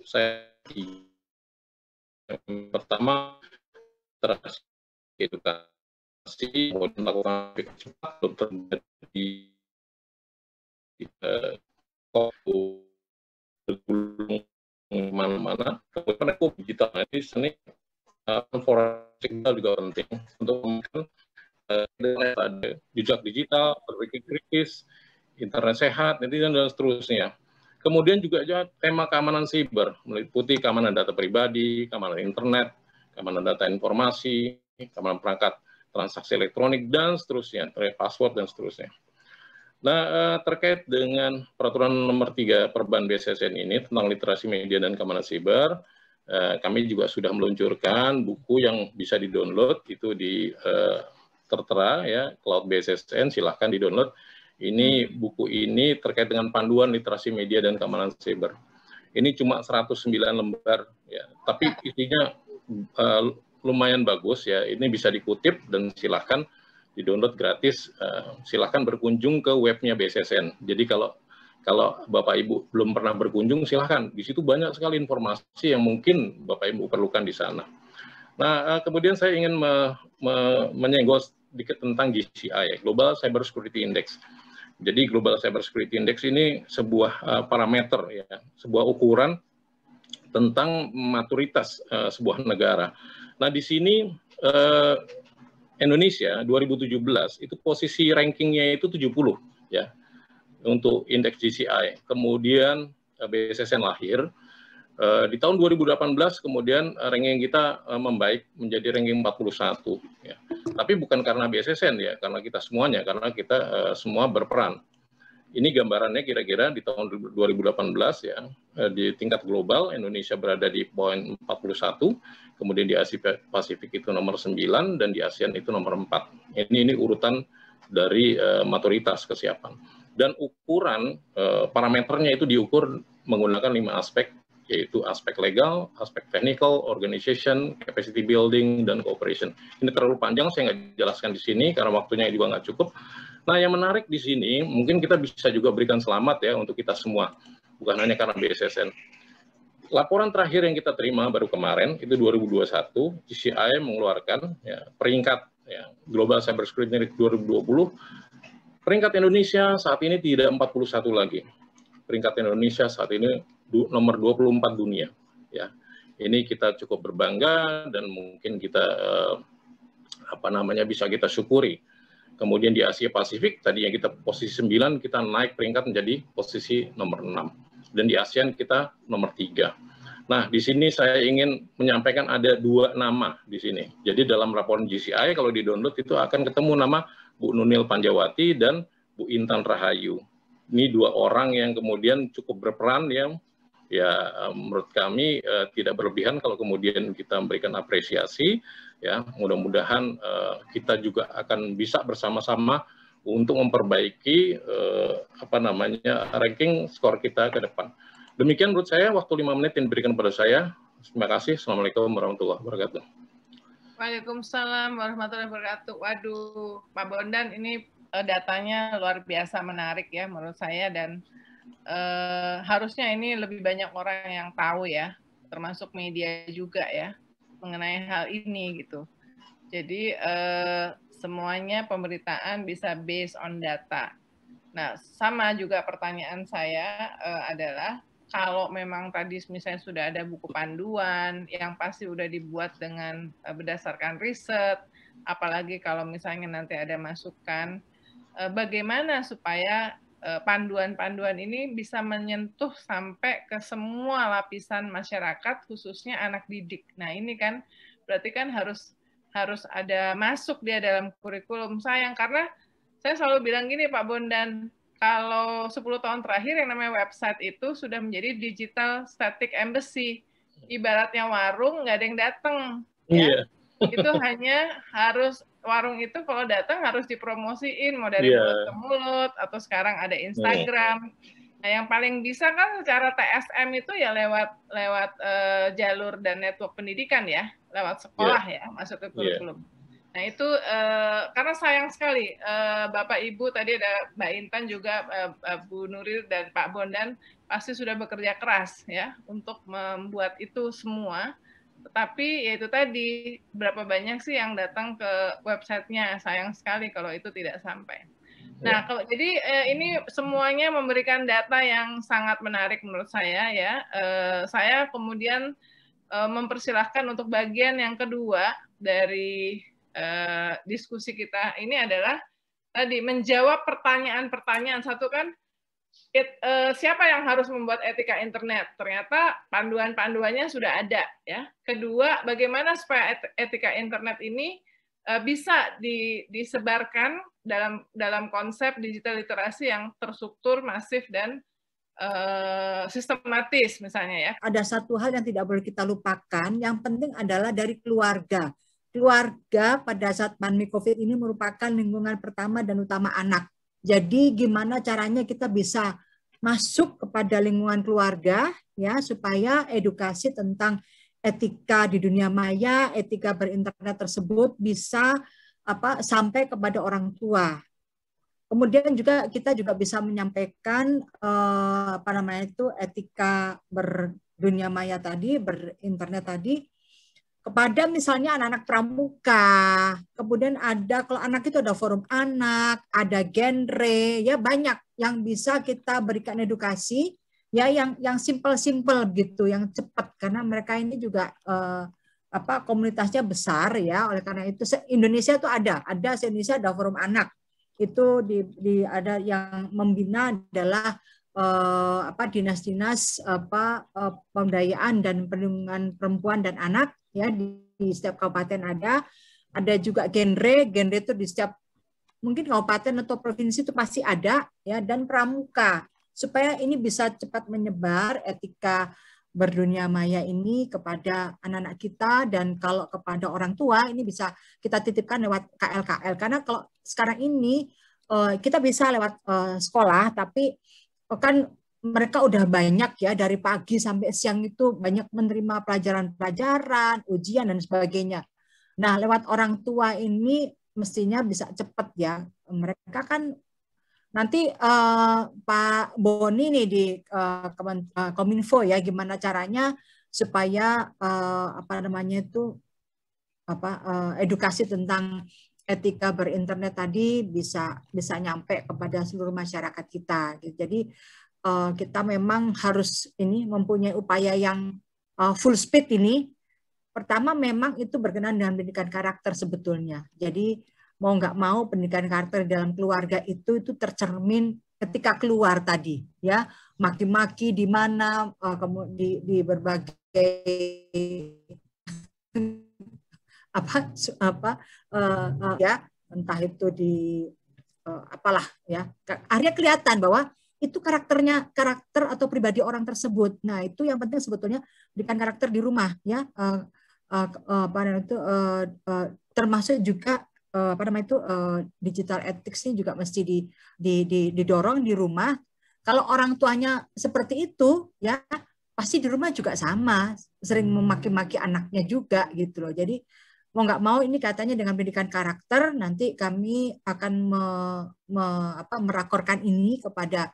saya yang pertama terhadap edukasi melakukan cepat untuk menjadi eh, kurikulum mana-mana kemudian aku digital ini seni signal juga penting untuk internet eh, ada jejak digital, berpikir kritis, internet sehat, netizen, dan seterusnya. Kemudian juga tema keamanan siber, meliputi keamanan data pribadi, keamanan internet, keamanan data informasi, keamanan perangkat transaksi elektronik, dan seterusnya, terkait password, dan seterusnya. Nah, eh, terkait dengan peraturan nomor 3 Perban BSSN ini tentang literasi media dan keamanan siber, Eh, kami juga sudah meluncurkan buku yang bisa di-download itu di eh, tertera ya Cloud BSSN silahkan di-download Ini buku ini terkait dengan panduan literasi media dan keamanan cyber. Ini cuma 109 lembar ya, tapi ya. isinya uh, lumayan bagus ya. Ini bisa dikutip dan silahkan di-download gratis. Uh, silahkan berkunjung ke webnya BSSN. Jadi kalau kalau Bapak Ibu belum pernah berkunjung, silahkan. Di situ banyak sekali informasi yang mungkin Bapak Ibu perlukan di sana. Nah, eh, kemudian saya ingin me, me, menyenggol sedikit tentang GCI, Global Cyber Security Index. Jadi Global Cyber Security Index ini sebuah uh, parameter, ya, sebuah ukuran tentang maturitas uh, sebuah negara. Nah, di sini uh, Indonesia 2017 itu posisi rankingnya itu 70, ya untuk indeks GCI. Kemudian eh, BSSN lahir. Eh, di tahun 2018 kemudian eh, ranking kita membaik menjadi ranking 41. Ya. Tapi bukan karena BSSN ya, karena kita semuanya, karena kita semua berperan. Ini gambarannya kira-kira di tahun 2018 ya, di tingkat global Indonesia berada di poin 41, kemudian di Asia Pasifik itu nomor 9 dan di ASEAN itu nomor 4. Ini ini urutan dari uh, maturitas kesiapan dan ukuran eh, parameternya itu diukur menggunakan lima aspek yaitu aspek legal, aspek technical, organization, capacity building, dan cooperation. Ini terlalu panjang, saya nggak jelaskan di sini karena waktunya juga nggak cukup. Nah, yang menarik di sini, mungkin kita bisa juga berikan selamat ya untuk kita semua, bukan hanya karena BSSN. Laporan terakhir yang kita terima baru kemarin, itu 2021, GCI mengeluarkan ya, peringkat ya, Global Cyber Security 2020 Peringkat Indonesia saat ini tidak 41 lagi. Peringkat Indonesia saat ini nomor 24 dunia. Ya, ini kita cukup berbangga dan mungkin kita eh, apa namanya bisa kita syukuri. Kemudian di Asia Pasifik tadi yang kita posisi 9, kita naik peringkat menjadi posisi nomor 6. Dan di ASEAN kita nomor 3. Nah, di sini saya ingin menyampaikan ada dua nama di sini. Jadi dalam laporan GCI kalau di-download itu akan ketemu nama Bu Nunil Panjawati dan Bu Intan Rahayu. Ini dua orang yang kemudian cukup berperan yang ya menurut kami eh, tidak berlebihan kalau kemudian kita memberikan apresiasi ya mudah-mudahan eh, kita juga akan bisa bersama-sama untuk memperbaiki eh, apa namanya ranking skor kita ke depan. Demikian menurut saya waktu lima menit yang diberikan kepada saya. Terima kasih. Assalamualaikum warahmatullahi wabarakatuh. Waalaikumsalam warahmatullahi wabarakatuh. Waduh, Pak Bondan ini eh, datanya luar biasa menarik ya menurut saya dan e, harusnya ini lebih banyak orang yang tahu ya, termasuk media juga ya mengenai hal ini gitu. Jadi e, semuanya pemberitaan bisa based on data. Nah, sama juga pertanyaan saya e, adalah kalau memang tadi misalnya sudah ada buku panduan yang pasti sudah dibuat dengan eh, berdasarkan riset, apalagi kalau misalnya nanti ada masukan, eh, bagaimana supaya eh, panduan-panduan ini bisa menyentuh sampai ke semua lapisan masyarakat, khususnya anak didik. Nah ini kan berarti kan harus harus ada masuk dia dalam kurikulum sayang karena saya selalu bilang gini Pak Bondan kalau 10 tahun terakhir yang namanya website itu sudah menjadi digital static embassy. Ibaratnya warung nggak ada yang datang. Ya. Iya. Ya? Itu hanya harus warung itu kalau datang harus dipromosiin mau dari yeah. mulut ke mulut atau sekarang ada iya. Instagram. Yeah. Nah, yang paling bisa kan secara TSM itu ya lewat lewat uh, jalur dan network pendidikan ya, lewat sekolah yeah. ya, masuk ke iya. kurikulum. Yeah Nah itu uh, karena sayang sekali uh, Bapak Ibu tadi ada Mbak Intan juga uh, Bu Nuril dan Pak Bondan pasti sudah bekerja keras ya untuk membuat itu semua. tetapi yaitu tadi berapa banyak sih yang datang ke websitenya sayang sekali kalau itu tidak sampai. Ya. Nah kalau jadi uh, ini semuanya memberikan data yang sangat menarik menurut saya ya. Uh, saya kemudian uh, mempersilahkan untuk bagian yang kedua dari Eh, diskusi kita ini adalah tadi menjawab pertanyaan-pertanyaan satu kan it, uh, siapa yang harus membuat etika internet? Ternyata panduan-panduannya sudah ada ya. Kedua, bagaimana supaya etika internet ini uh, bisa di, disebarkan dalam dalam konsep digital literasi yang terstruktur, masif dan sistematis misalnya ya. Ada satu hal yang tidak boleh kita lupakan, yang penting adalah dari keluarga keluarga pada saat pandemi COVID ini merupakan lingkungan pertama dan utama anak. Jadi gimana caranya kita bisa masuk kepada lingkungan keluarga ya supaya edukasi tentang etika di dunia maya, etika berinternet tersebut bisa apa sampai kepada orang tua. Kemudian juga kita juga bisa menyampaikan eh, apa namanya itu etika berdunia maya tadi, berinternet tadi kepada misalnya anak-anak pramuka, kemudian ada kalau anak itu ada forum anak, ada genre, ya banyak yang bisa kita berikan edukasi ya yang yang simpel-simpel gitu, yang cepat karena mereka ini juga eh, apa komunitasnya besar ya, oleh karena itu Indonesia itu ada, ada se Indonesia ada forum anak itu di, di ada yang membina adalah eh, apa dinas-dinas apa eh, pemberdayaan dan perlindungan perempuan dan anak ya di, di setiap kabupaten ada ada juga genre genre itu di setiap mungkin kabupaten atau provinsi itu pasti ada ya dan pramuka supaya ini bisa cepat menyebar etika berdunia maya ini kepada anak-anak kita dan kalau kepada orang tua ini bisa kita titipkan lewat KLKL karena kalau sekarang ini eh, kita bisa lewat eh, sekolah tapi oh, kan mereka udah banyak ya dari pagi sampai siang itu banyak menerima pelajaran-pelajaran, ujian dan sebagainya. Nah, lewat orang tua ini mestinya bisa cepat ya. Mereka kan nanti uh, Pak Boni nih di uh, Kominfo ya gimana caranya supaya uh, apa namanya itu apa uh, edukasi tentang etika berinternet tadi bisa bisa nyampe kepada seluruh masyarakat kita. Jadi Eh, kita memang harus ini mempunyai upaya yang uh, full speed ini. Pertama memang itu berkenaan dengan pendidikan karakter sebetulnya. Jadi mau nggak mau pendidikan karakter dalam keluarga itu itu tercermin ketika keluar tadi ya maki-maki di mana uh, di, di berbagai apa apa uh, uh, ya entah itu di uh, apalah ya akhirnya kelihatan bahwa itu karakternya karakter atau pribadi orang tersebut. Nah, itu yang penting sebetulnya berikan karakter di rumah ya. Uh, uh, apa namanya itu uh, uh, termasuk juga uh, apa namanya itu uh, digital ethics ini juga mesti di, di, di didorong di rumah. Kalau orang tuanya seperti itu ya pasti di rumah juga sama, sering hmm. memaki-maki anaknya juga gitu loh. Jadi mau nggak mau ini katanya dengan pendidikan karakter nanti kami akan me, me, apa, merakorkan ini kepada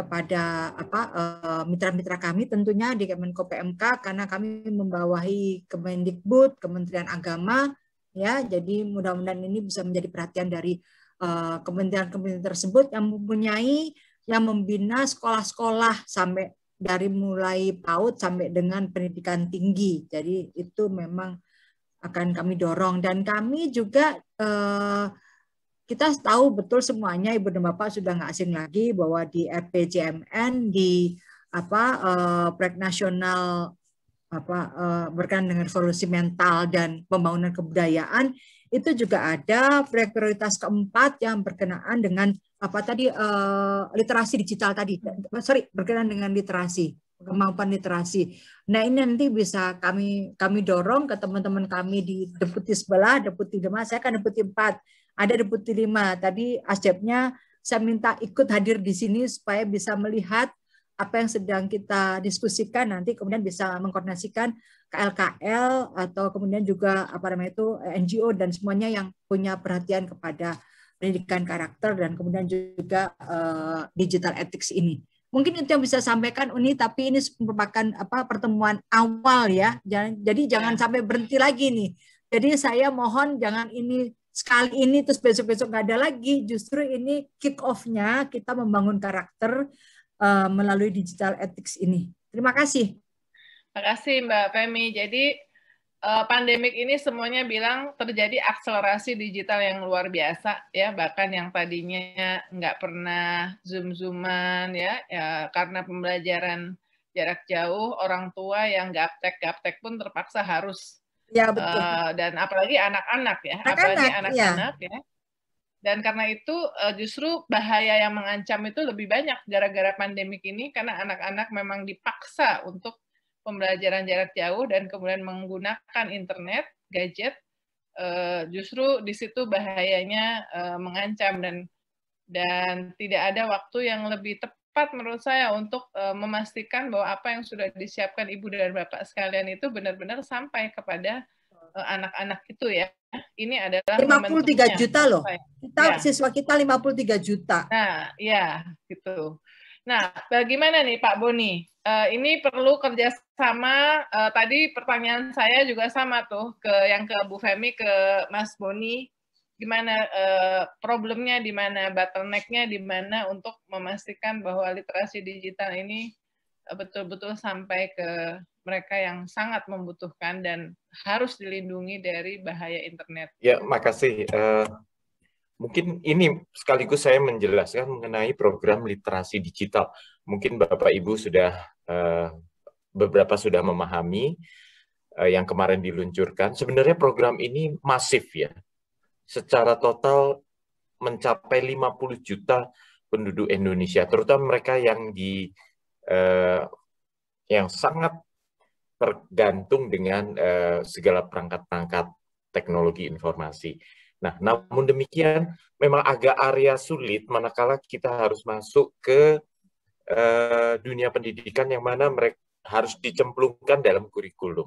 kepada apa eh, mitra-mitra kami tentunya di Kemenko PMK karena kami membawahi Kemendikbud, Kementerian Agama ya. Jadi mudah-mudahan ini bisa menjadi perhatian dari eh, kementerian-kementerian tersebut yang mempunyai yang membina sekolah-sekolah sampai dari mulai PAUD sampai dengan pendidikan tinggi. Jadi itu memang akan kami dorong dan kami juga uh, kita tahu betul semuanya ibu dan bapak sudah nggak asing lagi bahwa di RPJMN di apa uh, proyek nasional apa uh, berkaitan dengan solusi mental dan pembangunan kebudayaan itu juga ada proyek prioritas keempat yang berkenaan dengan apa tadi uh, literasi digital tadi sorry berkenaan dengan literasi kemampuan literasi. Nah ini nanti bisa kami kami dorong ke teman-teman kami di deputi sebelah, deputi demas, saya kan deputi empat ada deputi lima tadi asjabnya saya minta ikut hadir di sini supaya bisa melihat apa yang sedang kita diskusikan nanti kemudian bisa mengkoordinasikan KLKL atau kemudian juga apa namanya itu eh, NGO dan semuanya yang punya perhatian kepada pendidikan karakter dan kemudian juga uh, digital ethics ini. Mungkin itu yang bisa sampaikan Uni tapi ini merupakan apa pertemuan awal ya. jadi ya. jangan sampai berhenti lagi nih. Jadi saya mohon jangan ini sekali ini terus besok-besok nggak -besok ada lagi. Justru ini kick off-nya kita membangun karakter uh, melalui digital ethics ini. Terima kasih. Terima kasih Mbak Femi. Jadi uh, pandemik ini semuanya bilang terjadi akselerasi digital yang luar biasa ya bahkan yang tadinya nggak pernah zoom zooman ya, ya karena pembelajaran jarak jauh orang tua yang gaptek gaptek pun terpaksa harus Ya betul. Uh, dan apalagi anak-anak ya, anak -anak, apalagi iya. anak-anak ya. ya. Dan karena itu uh, justru bahaya yang mengancam itu lebih banyak gara-gara pandemik ini karena anak-anak memang dipaksa untuk pembelajaran jarak jauh dan kemudian menggunakan internet, gadget. Uh, justru di situ bahayanya uh, mengancam dan dan tidak ada waktu yang lebih tepat tepat menurut saya untuk uh, memastikan bahwa apa yang sudah disiapkan ibu dan bapak sekalian itu benar-benar sampai kepada eh, anak-anak itu ya. Ini adalah 53 juta loh. Kita ya. siswa kita 53 juta. Nah, ya gitu. Nah, bagaimana nih Pak Boni? Uh, ini perlu kerjasama. Uh, tadi pertanyaan saya juga sama tuh ke yang ke Bu Femi, ke Mas Boni di mana uh, eh, problemnya, di mana bottlenecknya, di mana untuk memastikan bahwa literasi digital ini eh, betul-betul sampai ke mereka yang sangat membutuhkan dan harus dilindungi dari bahaya internet. Ya, makasih. Uh, mungkin ini sekaligus saya menjelaskan mengenai program literasi digital. Mungkin Bapak Ibu sudah uh, beberapa sudah memahami uh, yang kemarin diluncurkan. Sebenarnya program ini masif ya secara total mencapai 50 juta penduduk Indonesia, terutama mereka yang di eh, yang sangat tergantung dengan eh, segala perangkat-perangkat teknologi informasi. Nah, namun demikian memang agak area sulit manakala kita harus masuk ke eh, dunia pendidikan yang mana mereka harus dicemplungkan dalam kurikulum.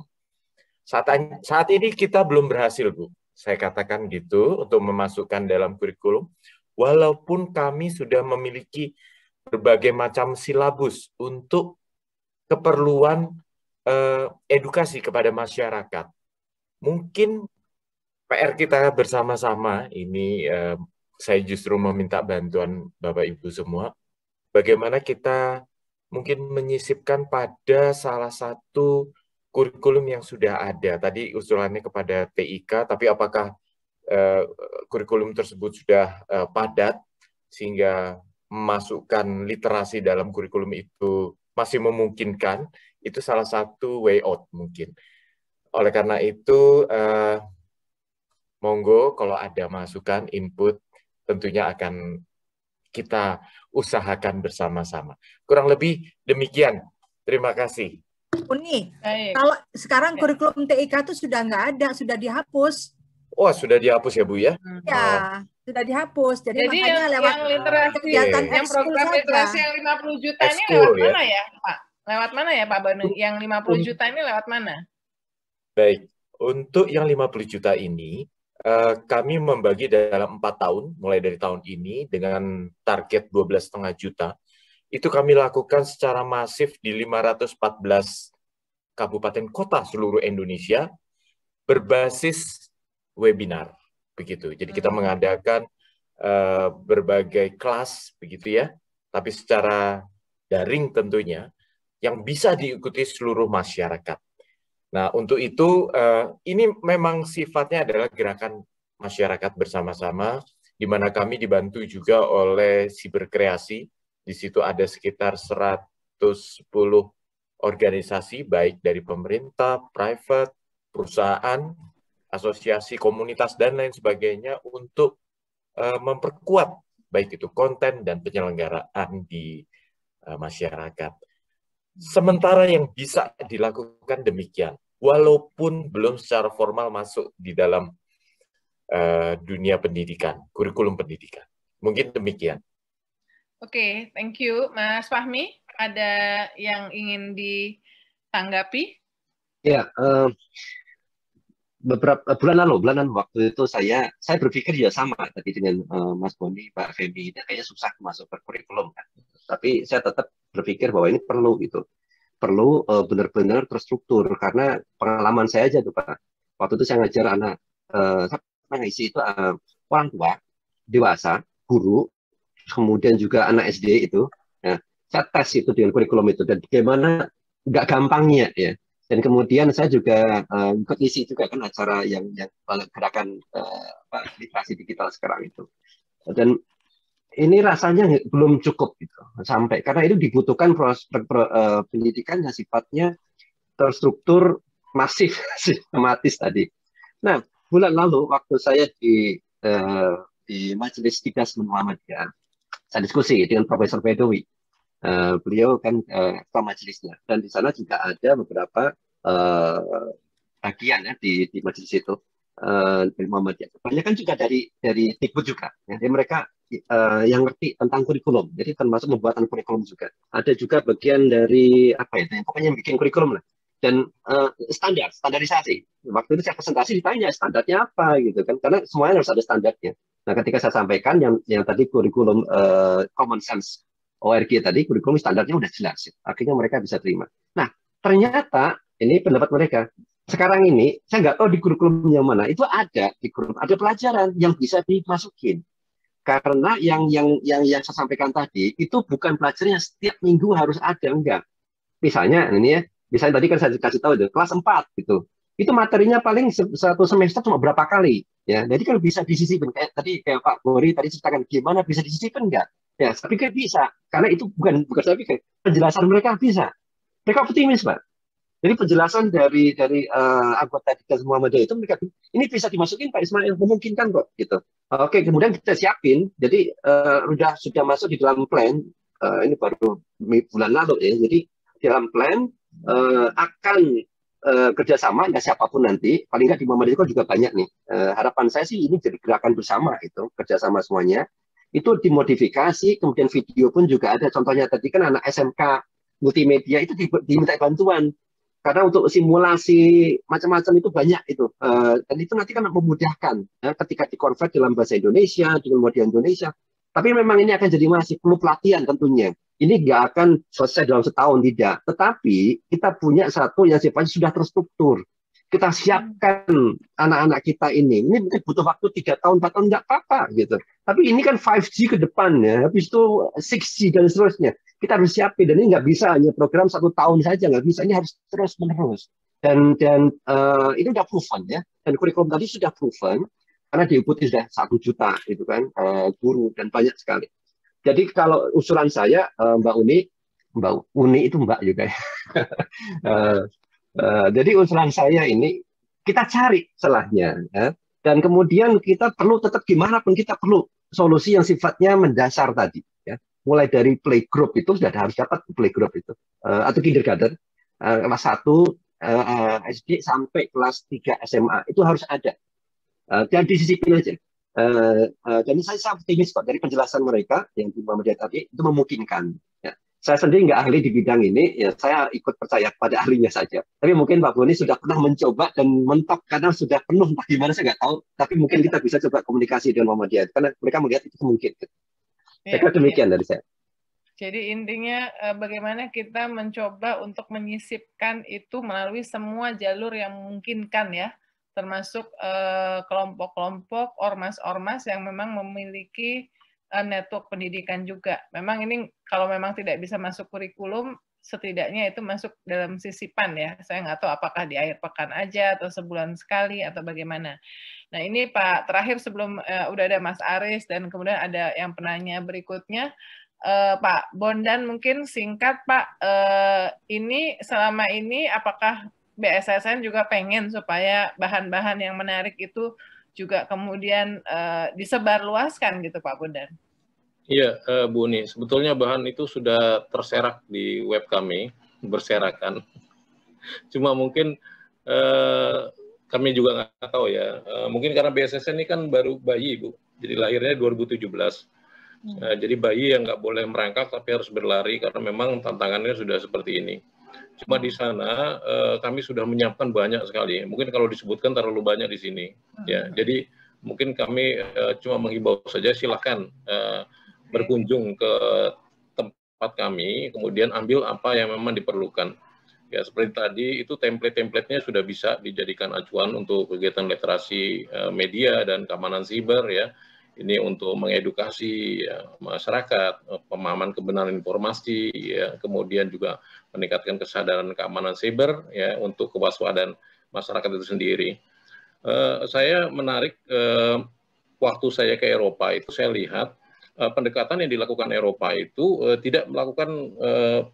Saat, saat ini kita belum berhasil, Bu. Saya katakan gitu untuk memasukkan dalam kurikulum. Walaupun kami sudah memiliki berbagai macam silabus untuk keperluan eh, edukasi kepada masyarakat. Mungkin PR kita bersama-sama ini eh, saya justru meminta bantuan Bapak Ibu semua bagaimana kita mungkin menyisipkan pada salah satu kurikulum yang sudah ada tadi usulannya kepada TIK tapi apakah uh, kurikulum tersebut sudah uh, padat sehingga memasukkan literasi dalam kurikulum itu masih memungkinkan itu salah satu way out mungkin oleh karena itu uh, monggo kalau ada masukan input tentunya akan kita usahakan bersama-sama kurang lebih demikian terima kasih Uni. Baik. Kalau sekarang kurikulum TIK itu sudah nggak ada, sudah dihapus. Wah, oh, sudah dihapus ya, Bu ya? Ya, oh. sudah dihapus. Jadi, Jadi makanya yang, lewat yang literasi, kegiatan yang program saja. literasi yang 50 juta ini lewat ya? mana ya, Pak? Lewat mana ya, Pak Banu? Yang 50 juta ini lewat mana? Baik, untuk yang 50 juta ini eh, kami membagi dalam empat tahun, mulai dari tahun ini dengan target 12,5 juta itu kami lakukan secara masif di 514 kabupaten kota seluruh Indonesia berbasis webinar begitu. Jadi kita hmm. mengadakan uh, berbagai kelas begitu ya, tapi secara daring tentunya yang bisa diikuti seluruh masyarakat. Nah, untuk itu uh, ini memang sifatnya adalah gerakan masyarakat bersama-sama di mana kami dibantu juga oleh Siberkreasi di situ ada sekitar 110 organisasi baik dari pemerintah, private, perusahaan, asosiasi komunitas dan lain sebagainya untuk uh, memperkuat baik itu konten dan penyelenggaraan di uh, masyarakat. Sementara yang bisa dilakukan demikian, walaupun belum secara formal masuk di dalam uh, dunia pendidikan, kurikulum pendidikan. Mungkin demikian. Oke, okay, thank you. Mas Fahmi, ada yang ingin ditanggapi? Ya, uh, beberapa bulan lalu, bulan lalu waktu itu saya saya berpikir ya sama tadi dengan uh, Mas Boni, Pak Femi, kayaknya susah masuk ke kurikulum kan. Tapi saya tetap berpikir bahwa ini perlu gitu, perlu uh, benar-benar terstruktur karena pengalaman saya aja tuh Pak. Waktu itu saya ngajar anak, uh, saya mengisi itu uh, orang tua, dewasa, guru, kemudian juga anak SD itu. ya, saya tes itu dengan kurikulum itu dan bagaimana nggak gampangnya ya. Dan kemudian saya juga uh, ikut isi juga kan acara yang yang gerakan uh, literasi digital sekarang itu. Dan ini rasanya belum cukup gitu sampai karena itu dibutuhkan proses per, uh, pendidikan yang sifatnya terstruktur masif sistematis tadi. Nah, bulan lalu waktu saya di uh, di Majelis Tigas ya saya diskusi dengan Profesor Bedowi. Uh, eh, beliau kan uh, majelisnya dan di sana juga ada beberapa uh, bagian ya di, di majelis itu uh, dari ya. Banyak kan juga dari dari Dikbud juga. Ya. Jadi mereka uh, yang ngerti tentang kurikulum. Jadi termasuk pembuatan kurikulum juga. Ada juga bagian dari apa ya? Pokoknya yang bikin kurikulum lah dan uh, standar standarisasi waktu itu saya presentasi ditanya standarnya apa gitu kan karena semuanya harus ada standarnya nah ketika saya sampaikan yang yang tadi kurikulum uh, common sense ORG tadi kurikulum standarnya udah jelas akhirnya mereka bisa terima nah ternyata ini pendapat mereka sekarang ini saya nggak tahu di kurikulum yang mana itu ada di kurikulum ada pelajaran yang bisa dimasukin karena yang yang yang yang saya sampaikan tadi itu bukan pelajaran yang setiap minggu harus ada enggak misalnya ini ya Misalnya tadi kan saya kasih tahu itu kelas 4 gitu. Itu materinya paling satu semester cuma berapa kali ya. Jadi kalau bisa disisipin kayak tadi kayak Pak Gori tadi ceritakan gimana bisa disisipin enggak? Ya, saya pikir bisa karena itu bukan bukan saya pikir penjelasan mereka bisa. Mereka optimis, Pak. Jadi penjelasan dari dari uh, anggota semua media itu mereka ini bisa dimasukin Pak Ismail memungkinkan kok gitu. Oke, kemudian kita siapin. Jadi uh, eh, sudah sudah masuk di dalam plan uh, ini baru bulan lalu ya. Jadi di dalam plan uh, akan uh, kerjasama ya siapapun nanti paling nggak di Muhammadiyah kok juga banyak nih uh, harapan saya sih ini jadi gerakan bersama itu kerjasama semuanya itu dimodifikasi kemudian video pun juga ada contohnya tadi kan anak SMK multimedia itu diminta bantuan karena untuk simulasi macam-macam itu banyak itu uh, dan itu nanti kan memudahkan ya, ketika dikonvert dalam bahasa Indonesia dengan model Indonesia tapi memang ini akan jadi masih perlu pelatihan tentunya ini nggak akan selesai dalam setahun tidak. Tetapi kita punya satu yang sifatnya sudah terstruktur. Kita siapkan anak-anak kita ini. Ini mungkin butuh waktu tiga tahun, empat tahun nggak apa-apa gitu. Tapi ini kan 5G ke depan ya, habis itu 6G dan seterusnya. Kita harus siapin dan ini nggak bisa hanya program satu tahun saja nggak bisa. Ini harus terus menerus. Dan dan uh, ini sudah proven ya. Dan kurikulum tadi sudah proven karena diikuti sudah satu juta itu kan uh, guru dan banyak sekali. Jadi kalau usulan saya eh, Mbak Uni, Mbak Uni itu Mbak juga ya. Eh, eh, jadi usulan saya ini kita cari celahnya ya. dan kemudian kita perlu tetap gimana pun kita perlu solusi yang sifatnya mendasar tadi ya. Mulai dari playgroup itu sudah harus dapat playgroup itu atau kindergarten kelas 1 SD sampai kelas 3 SMA itu harus ada. Dan dan sisi aja Uh, eh, eh, dan saya, saya optimis kok dari penjelasan mereka yang di Muhammadiyah tadi itu memungkinkan. Ya. Saya sendiri nggak ahli di bidang ini, ya saya ikut percaya pada ahlinya saja. Tapi mungkin Pak Boni sudah pernah mencoba dan mentok karena sudah penuh, Bagaimana nah, saya nggak tahu. Tapi mungkin kita bisa coba komunikasi dengan Muhammadiyah karena mereka melihat itu mungkin. saya kira iya, iya. demikian dari saya. Jadi intinya eh, bagaimana kita mencoba untuk menyisipkan itu melalui semua jalur yang memungkinkan ya termasuk eh, kelompok-kelompok ormas-ormas yang memang memiliki eh, network pendidikan juga. Memang ini kalau memang tidak bisa masuk kurikulum, setidaknya itu masuk dalam sisipan ya. Saya nggak tahu apakah di akhir pekan aja atau sebulan sekali atau bagaimana. Nah ini Pak terakhir sebelum uh, udah ada Mas Aris dan kemudian ada yang penanya berikutnya. Uh, Pak Bondan mungkin singkat Pak, uh, ini selama ini apakah BSSN juga pengen supaya bahan-bahan yang menarik itu juga kemudian uh, disebarluaskan gitu Pak Bondan. Iya, uh, Bu Uni. Sebetulnya bahan itu sudah terserak di web kami, berserakan. Cuma mungkin uh, kami juga nggak tahu ya. Uh, mungkin karena BSSN ini kan baru bayi, Bu. Jadi lahirnya 2017. Hmm. Uh, jadi bayi yang nggak boleh merangkak tapi harus berlari karena memang tantangannya sudah seperti ini. Cuma di sana eh, kami sudah menyiapkan banyak sekali. Mungkin kalau disebutkan terlalu banyak di sini. Hmm. Ya, jadi mungkin kami eh, cuma menghimbau saja silakan eh, berkunjung ke tempat kami, kemudian ambil apa yang memang diperlukan. Ya, seperti tadi itu template-templatenya sudah bisa dijadikan acuan untuk kegiatan literasi eh, media dan keamanan siber ya ini untuk mengedukasi ya, masyarakat eh, pemahaman kebenaran informasi ya kemudian juga meningkatkan kesadaran keamanan siber ya untuk kewaspadaan masyarakat itu sendiri uh, saya menarik uh, waktu saya ke Eropa itu saya lihat uh, pendekatan yang dilakukan Eropa itu uh, tidak melakukan uh,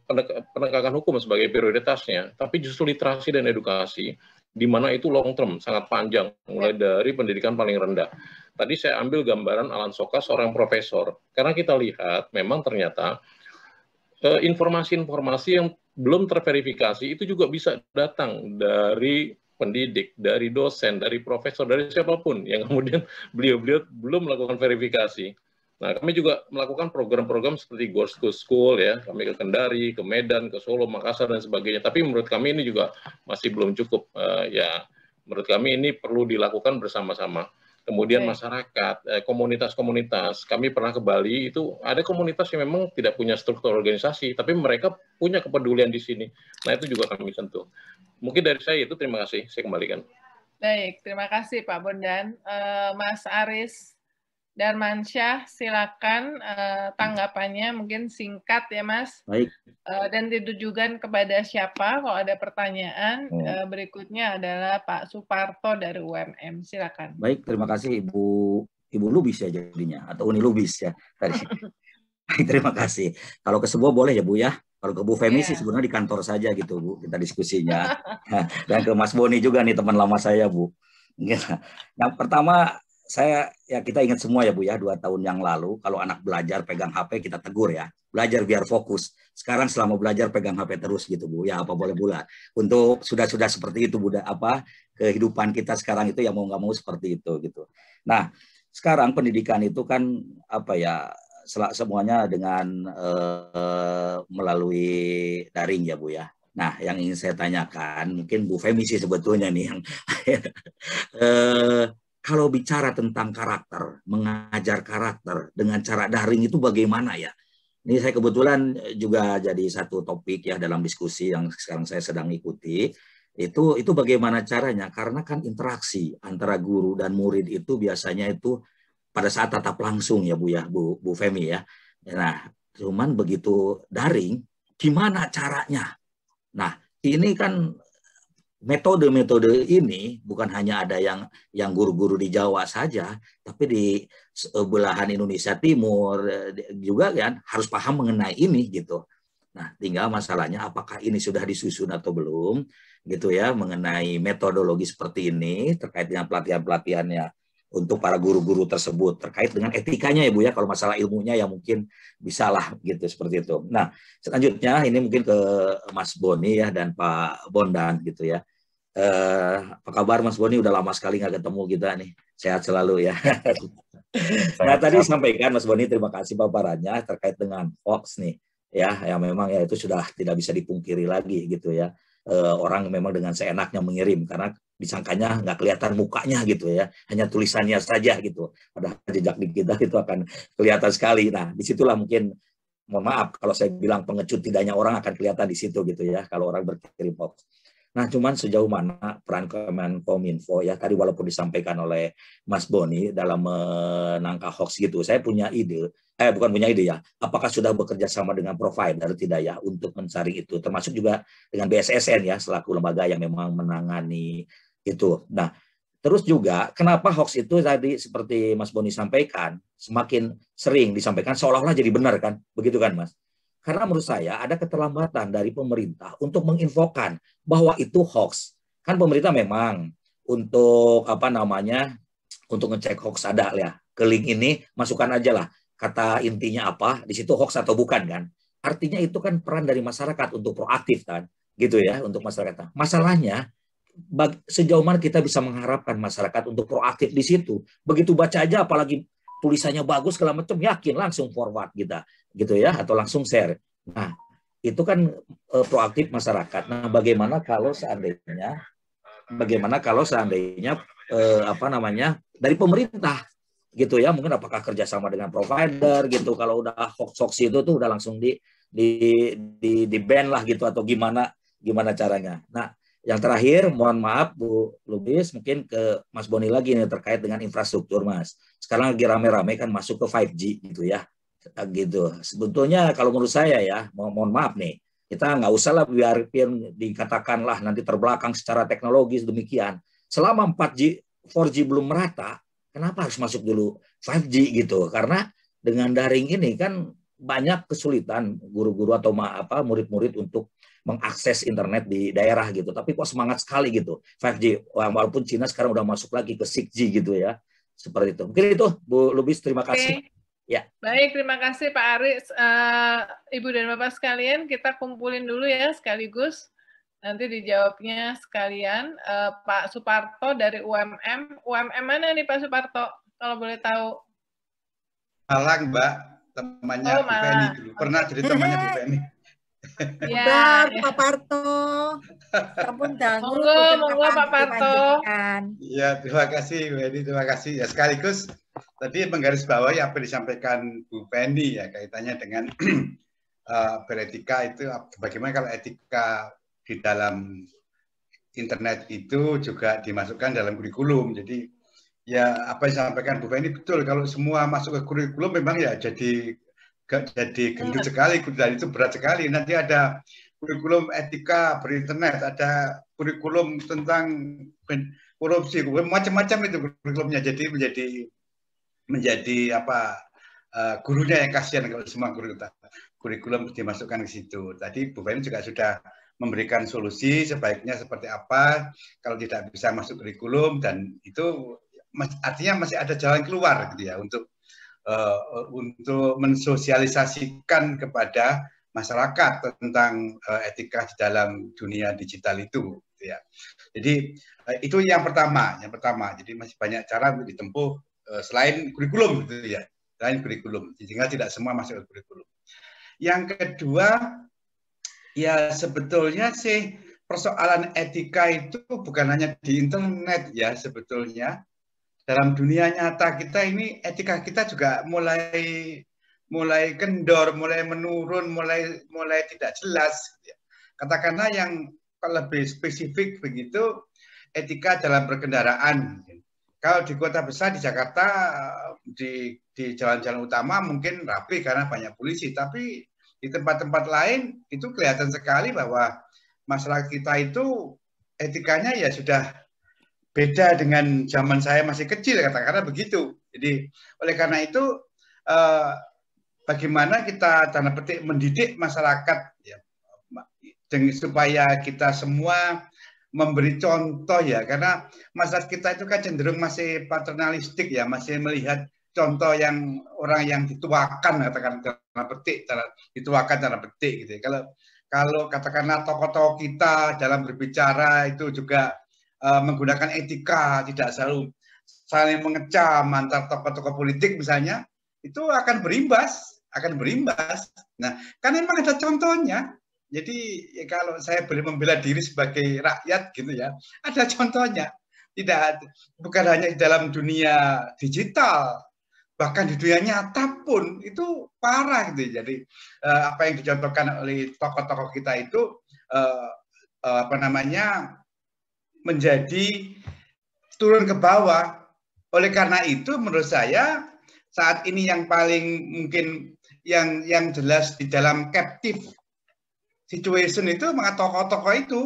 penegakan hukum sebagai prioritasnya tapi justru literasi dan edukasi di mana itu long term, sangat panjang, mulai ya. dari pendidikan paling rendah. Tadi saya ambil gambaran Alan Soka, seorang profesor, karena kita lihat memang ternyata eh, informasi-informasi yang belum terverifikasi itu juga bisa datang dari pendidik, dari dosen, dari profesor, dari siapapun yang kemudian beliau-beliau belum melakukan verifikasi. Nah, kami juga melakukan program-program seperti go to School ya, kami ke Kendari, ke Medan, ke Solo, Makassar dan sebagainya. Tapi menurut kami ini juga masih belum cukup uh, ya. Menurut kami ini perlu dilakukan bersama-sama. Kemudian okay. masyarakat, eh, komunitas-komunitas. Kami pernah ke Bali itu ada komunitas yang memang tidak punya struktur organisasi, tapi mereka punya kepedulian di sini. Nah itu juga kami sentuh. Mungkin dari saya itu terima kasih. Saya kembalikan. Baik, terima kasih Pak Bondan. Uh, Mas Aris, Darmansyah, silakan uh, tanggapannya mungkin singkat ya Mas. Baik. Uh, dan ditujukan kepada siapa kalau ada pertanyaan. Hmm. Uh, berikutnya adalah Pak Suparto dari UMM, silakan. Baik, terima kasih Ibu Ibu Lubis ya jadinya atau Uni Lubis ya tadi. terima kasih. Kalau ke sebuah boleh ya Bu ya. Kalau ke Bu Femi yeah. sih iya. sebenarnya di kantor saja gitu Bu kita diskusinya. Dan ke Mas Boni juga nih teman lama saya Bu. Iya. Yang pertama saya ya kita ingat semua ya Bu ya dua tahun yang lalu kalau anak belajar pegang HP kita tegur ya belajar biar fokus sekarang selama belajar pegang HP terus gitu Bu ya apa boleh pula untuk sudah-sudah seperti itu Bu apa kehidupan kita sekarang itu yang mau nggak mau seperti itu gitu nah sekarang pendidikan itu kan apa ya selak semuanya dengan eh, melalui daring ya Bu ya Nah, yang ingin saya tanyakan, mungkin Bu Femi sih sebetulnya nih yang eh, kalau bicara tentang karakter, mengajar karakter dengan cara daring itu bagaimana ya? Ini saya kebetulan juga jadi satu topik ya dalam diskusi yang sekarang saya sedang ikuti. Itu itu bagaimana caranya? Karena kan interaksi antara guru dan murid itu biasanya itu pada saat tatap langsung ya Bu ya, Bu Bu Femi ya. Nah, cuman begitu daring gimana caranya? Nah, ini kan metode-metode ini bukan hanya ada yang yang guru-guru di Jawa saja, tapi di belahan Indonesia Timur eh, juga kan harus paham mengenai ini gitu. Nah, tinggal masalahnya apakah ini sudah disusun atau belum gitu ya mengenai metodologi seperti ini terkait dengan pelatihan-pelatihannya untuk para guru-guru tersebut terkait dengan etikanya ya Bu ya kalau masalah ilmunya ya mungkin bisalah gitu seperti itu. Nah, selanjutnya ini mungkin ke Mas Boni ya dan Pak Bondan gitu ya. Uh, apa kabar Mas Boni? Udah lama sekali nggak ketemu kita nih. Sehat selalu ya. Sehat, nah tadi sampaikan Mas Boni, terima kasih paparannya terkait dengan hoax nih. Ya, yang memang ya itu sudah tidak bisa dipungkiri lagi gitu ya. Uh, orang memang dengan seenaknya mengirim karena disangkanya nggak kelihatan mukanya gitu ya, hanya tulisannya saja gitu. Ada jejak kita itu akan kelihatan sekali. Nah, disitulah mungkin mohon maaf kalau saya bilang pengecut tidaknya orang akan kelihatan di situ gitu ya kalau orang berkirim hoax. Nah, cuman sejauh mana peran Kemenkominfo ya tadi walaupun disampaikan oleh Mas Boni dalam menangkap hoax gitu, saya punya ide, eh bukan punya ide ya, apakah sudah bekerja sama dengan provider tidak ya untuk mencari itu, termasuk juga dengan BSSN ya selaku lembaga yang memang menangani itu. Nah, terus juga kenapa hoax itu tadi seperti Mas Boni sampaikan semakin sering disampaikan seolah-olah jadi benar kan, begitu kan Mas? Karena menurut saya ada keterlambatan dari pemerintah untuk menginfokan bahwa itu hoax. Kan pemerintah memang untuk apa namanya untuk ngecek hoax ada ya. Ke link ini masukkan aja lah kata intinya apa, di situ hoax atau bukan kan. Artinya itu kan peran dari masyarakat untuk proaktif kan. Gitu ya untuk masyarakat. Masalahnya sejauh mana kita bisa mengharapkan masyarakat untuk proaktif di situ. Begitu baca aja apalagi tulisannya bagus segala macam yakin langsung forward kita gitu ya atau langsung share. Nah, itu kan e, proaktif masyarakat. Nah, bagaimana kalau seandainya bagaimana kalau seandainya e, apa namanya dari pemerintah gitu ya mungkin apakah kerjasama dengan provider gitu kalau udah hoax hoax itu tuh udah langsung di di di, di ban lah gitu atau gimana gimana caranya. Nah, yang terakhir mohon maaf Bu Lubis mungkin ke Mas Boni lagi nih terkait dengan infrastruktur Mas. Sekarang lagi rame-rame kan masuk ke 5G gitu ya. Eh, gitu. Sebetulnya kalau menurut saya ya, mo mohon maaf nih, kita nggak usah usahlah biarpun dikatakanlah nanti terbelakang secara teknologis demikian. Selama 4G 4G belum merata, kenapa harus masuk dulu 5G gitu? Karena dengan daring ini kan banyak kesulitan guru-guru atau apa murid-murid untuk mengakses internet di daerah gitu. Tapi kok semangat sekali gitu 5G walaupun Cina sekarang udah masuk lagi ke 6G gitu ya. Seperti itu. Mungkin itu Bu Lubis terima kasih. Okay. Ya. Baik, terima kasih Pak Ari. Uh, eh, Ibu dan Bapak sekalian, kita kumpulin dulu ya sekaligus. Nanti dijawabnya sekalian. Uh, Pak Suparto dari UMM. UMM mana nih Pak Suparto? Kalau boleh tahu. Malang, Mbak. Temannya oh, Bu Penny dulu. Pernah jadi temannya Bu Penny. Ya, Bar, ya. Pak Parto. Monggo, monggo Pak Parto. Iya, terima kasih Bu Penny. Terima kasih. Ya, sekaligus Tadi menggarisbawahi apa yang disampaikan Bu Fendi ya kaitannya dengan uh, beretika itu bagaimana kalau etika di dalam internet itu juga dimasukkan dalam kurikulum. Jadi ya apa yang disampaikan Bu Fendi betul kalau semua masuk ke kurikulum memang ya jadi jadi gendut sekali dan itu berat sekali nanti ada kurikulum etika berinternet ada kurikulum tentang korupsi macam-macam itu kurikulumnya jadi menjadi menjadi apa uh, gurunya yang kasihan kalau semua guru kita kurikulum dimasukkan ke situ. Tadi Bu juga sudah memberikan solusi sebaiknya seperti apa kalau tidak bisa masuk kurikulum dan itu artinya masih ada jalan keluar gitu ya untuk uh, untuk mensosialisasikan kepada masyarakat tentang uh, etika di dalam dunia digital itu gitu ya. Jadi uh, itu yang pertama, yang pertama. Jadi masih banyak cara untuk ditempuh Eh, selain kurikulum gitu ya, selain kurikulum. Sehingga tidak semua masuk ke kurikulum. Yang kedua, ya sebetulnya sih persoalan etika itu bukan hanya di internet ya sebetulnya. Dalam dunia nyata kita ini etika kita juga mulai mulai kendor, mulai menurun, mulai mulai tidak jelas. Gitu ya. Katakanlah yang lebih spesifik begitu etika dalam berkendaraan. Kalau di kota besar di Jakarta di di jalan-jalan utama mungkin rapi karena banyak polisi, tapi di tempat-tempat lain itu kelihatan sekali bahwa masyarakat kita itu etikanya ya sudah beda dengan zaman saya masih kecil katakanlah begitu. Jadi oleh karena itu eh, bagaimana kita tanda petik mendidik masyarakat ya, supaya kita semua memberi contoh ya karena masyarakat kita itu kan cenderung masih paternalistik ya masih melihat contoh yang orang yang dituakan katakan cara petik cara dituakan cara petik gitu ya. kalau kalau katakanlah tokoh-tokoh kita dalam berbicara itu juga uh, menggunakan etika tidak selalu saling mengecam antar tokoh-tokoh politik misalnya itu akan berimbas akan berimbas nah karena memang ada contohnya jadi ya kalau saya boleh membela diri sebagai rakyat gitu ya, ada contohnya. Tidak bukan hanya di dalam dunia digital, bahkan di dunia nyata pun itu parah gitu. Jadi eh, apa yang dicontohkan oleh tokoh-tokoh kita itu eh, eh, apa namanya menjadi turun ke bawah. Oleh karena itu menurut saya saat ini yang paling mungkin yang yang jelas di dalam captive situation itu tokoh-tokoh itu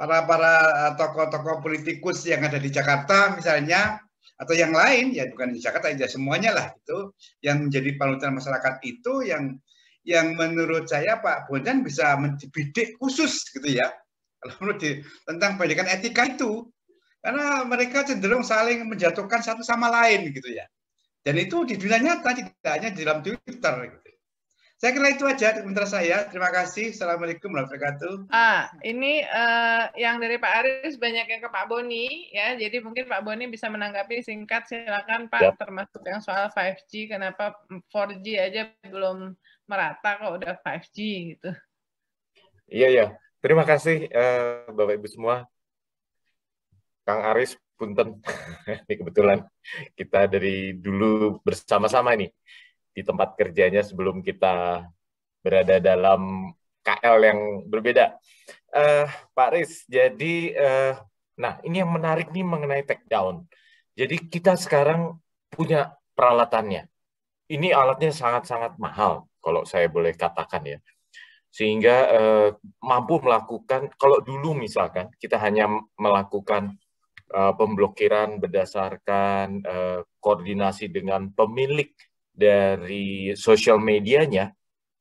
para para eh, tokoh-tokoh politikus yang ada di Jakarta misalnya atau yang lain ya bukan di Jakarta aja ya semuanya lah itu yang menjadi panutan masyarakat itu yang yang menurut saya Pak Bondan bisa mendidik khusus gitu ya kalau menurut di, tentang pendidikan etika itu karena mereka cenderung saling menjatuhkan satu sama lain gitu ya dan itu di dunia nyata tidak hanya di dalam Twitter gitu. Saya kira itu aja komentar saya. Terima kasih. Assalamualaikum warahmatullahi wabarakatuh. Ah, ini uh, yang dari Pak Aris banyak yang ke Pak Boni ya. Jadi mungkin Pak Boni bisa menanggapi singkat silakan Pak ya. termasuk yang soal 5G kenapa 4G aja belum merata kok udah 5G gitu. Iya ya. Terima kasih uh, Bapak Ibu semua. Kang Aris punten. ini kebetulan kita dari dulu bersama-sama ini di tempat kerjanya sebelum kita berada dalam KL yang berbeda. Uh, Pak Riz, jadi uh, nah ini yang menarik nih mengenai take down. Jadi kita sekarang punya peralatannya. Ini alatnya sangat-sangat mahal kalau saya boleh katakan ya. Sehingga uh, mampu melakukan kalau dulu misalkan kita hanya melakukan uh, pemblokiran berdasarkan uh, koordinasi dengan pemilik dari sosial medianya,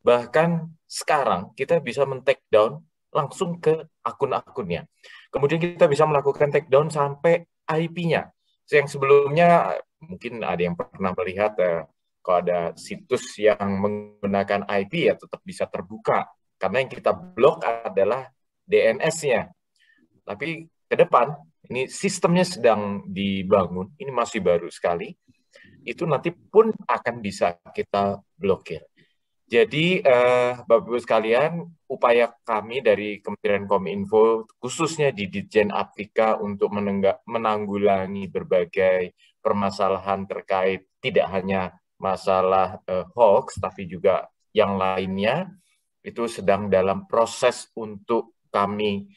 bahkan sekarang kita bisa men-take down langsung ke akun-akunnya. Kemudian kita bisa melakukan take down sampai IP-nya. Yang sebelumnya mungkin ada yang pernah melihat eh, kalau ada situs yang menggunakan IP ya tetap bisa terbuka karena yang kita blok adalah DNS-nya. Tapi ke depan ini sistemnya sedang dibangun, ini masih baru sekali itu nanti pun akan bisa kita blokir. Jadi uh, eh, Bapak-Ibu sekalian, upaya kami dari Kementerian Kominfo, khususnya di Ditjen Aptika untuk menanggulangi berbagai permasalahan terkait tidak hanya masalah uh, hoax, tapi juga yang lainnya, itu sedang dalam proses untuk kami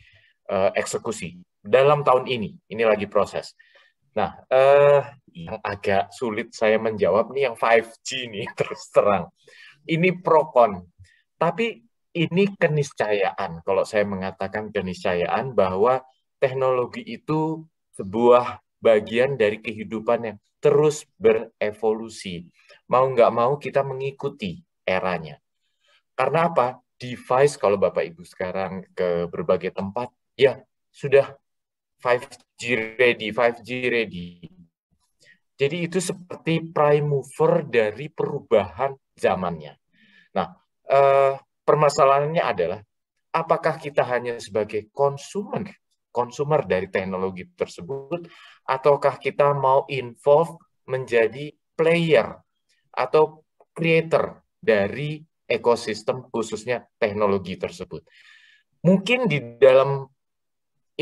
uh, eksekusi dalam tahun ini. Ini lagi proses. Nah, uh, Iya. yang agak sulit saya menjawab nih yang 5G nih terus terang. Ini pro kon. Tapi ini keniscayaan. Kalau saya mengatakan keniscayaan bahwa teknologi itu sebuah bagian dari kehidupan yang terus berevolusi. Mau nggak mau kita mengikuti eranya. Karena apa? Device kalau Bapak Ibu sekarang ke berbagai tempat, ya sudah 5G ready, 5G ready. Jadi itu seperti prime mover dari perubahan zamannya. Nah, eh, permasalahannya adalah apakah kita hanya sebagai konsumen konsumer dari teknologi tersebut ataukah kita mau involve menjadi player atau creator dari ekosistem khususnya teknologi tersebut. Mungkin di dalam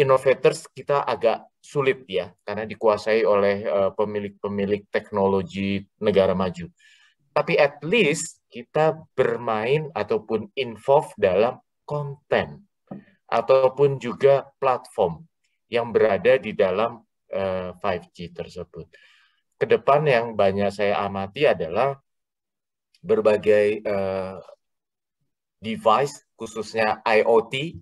innovators kita agak sulit ya karena dikuasai oleh eh, pemilik-pemilik teknologi negara maju. Tapi at least kita bermain ataupun involve dalam konten ataupun juga platform yang berada di dalam uh, eh, 5G tersebut. Kedepan yang banyak saya amati adalah berbagai uh, device khususnya IoT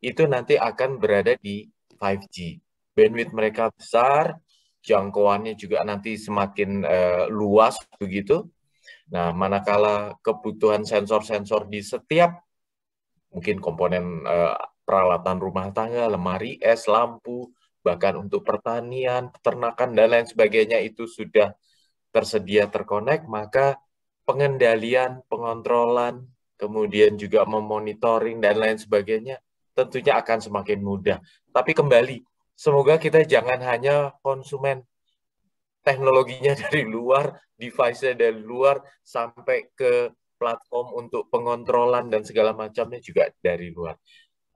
itu nanti akan berada di 5G bandwidth mereka besar, jangkauannya juga nanti semakin uh, luas begitu. Nah, manakala kebutuhan sensor-sensor di setiap mungkin komponen uh, peralatan rumah tangga, lemari es, lampu, bahkan untuk pertanian, peternakan dan lain sebagainya itu sudah tersedia terkonek, maka pengendalian, pengontrolan, kemudian juga memonitoring dan lain sebagainya tentunya akan semakin mudah. Tapi kembali Semoga kita jangan hanya konsumen teknologinya dari luar, device-nya dari luar, sampai ke platform untuk pengontrolan dan segala macamnya juga dari luar.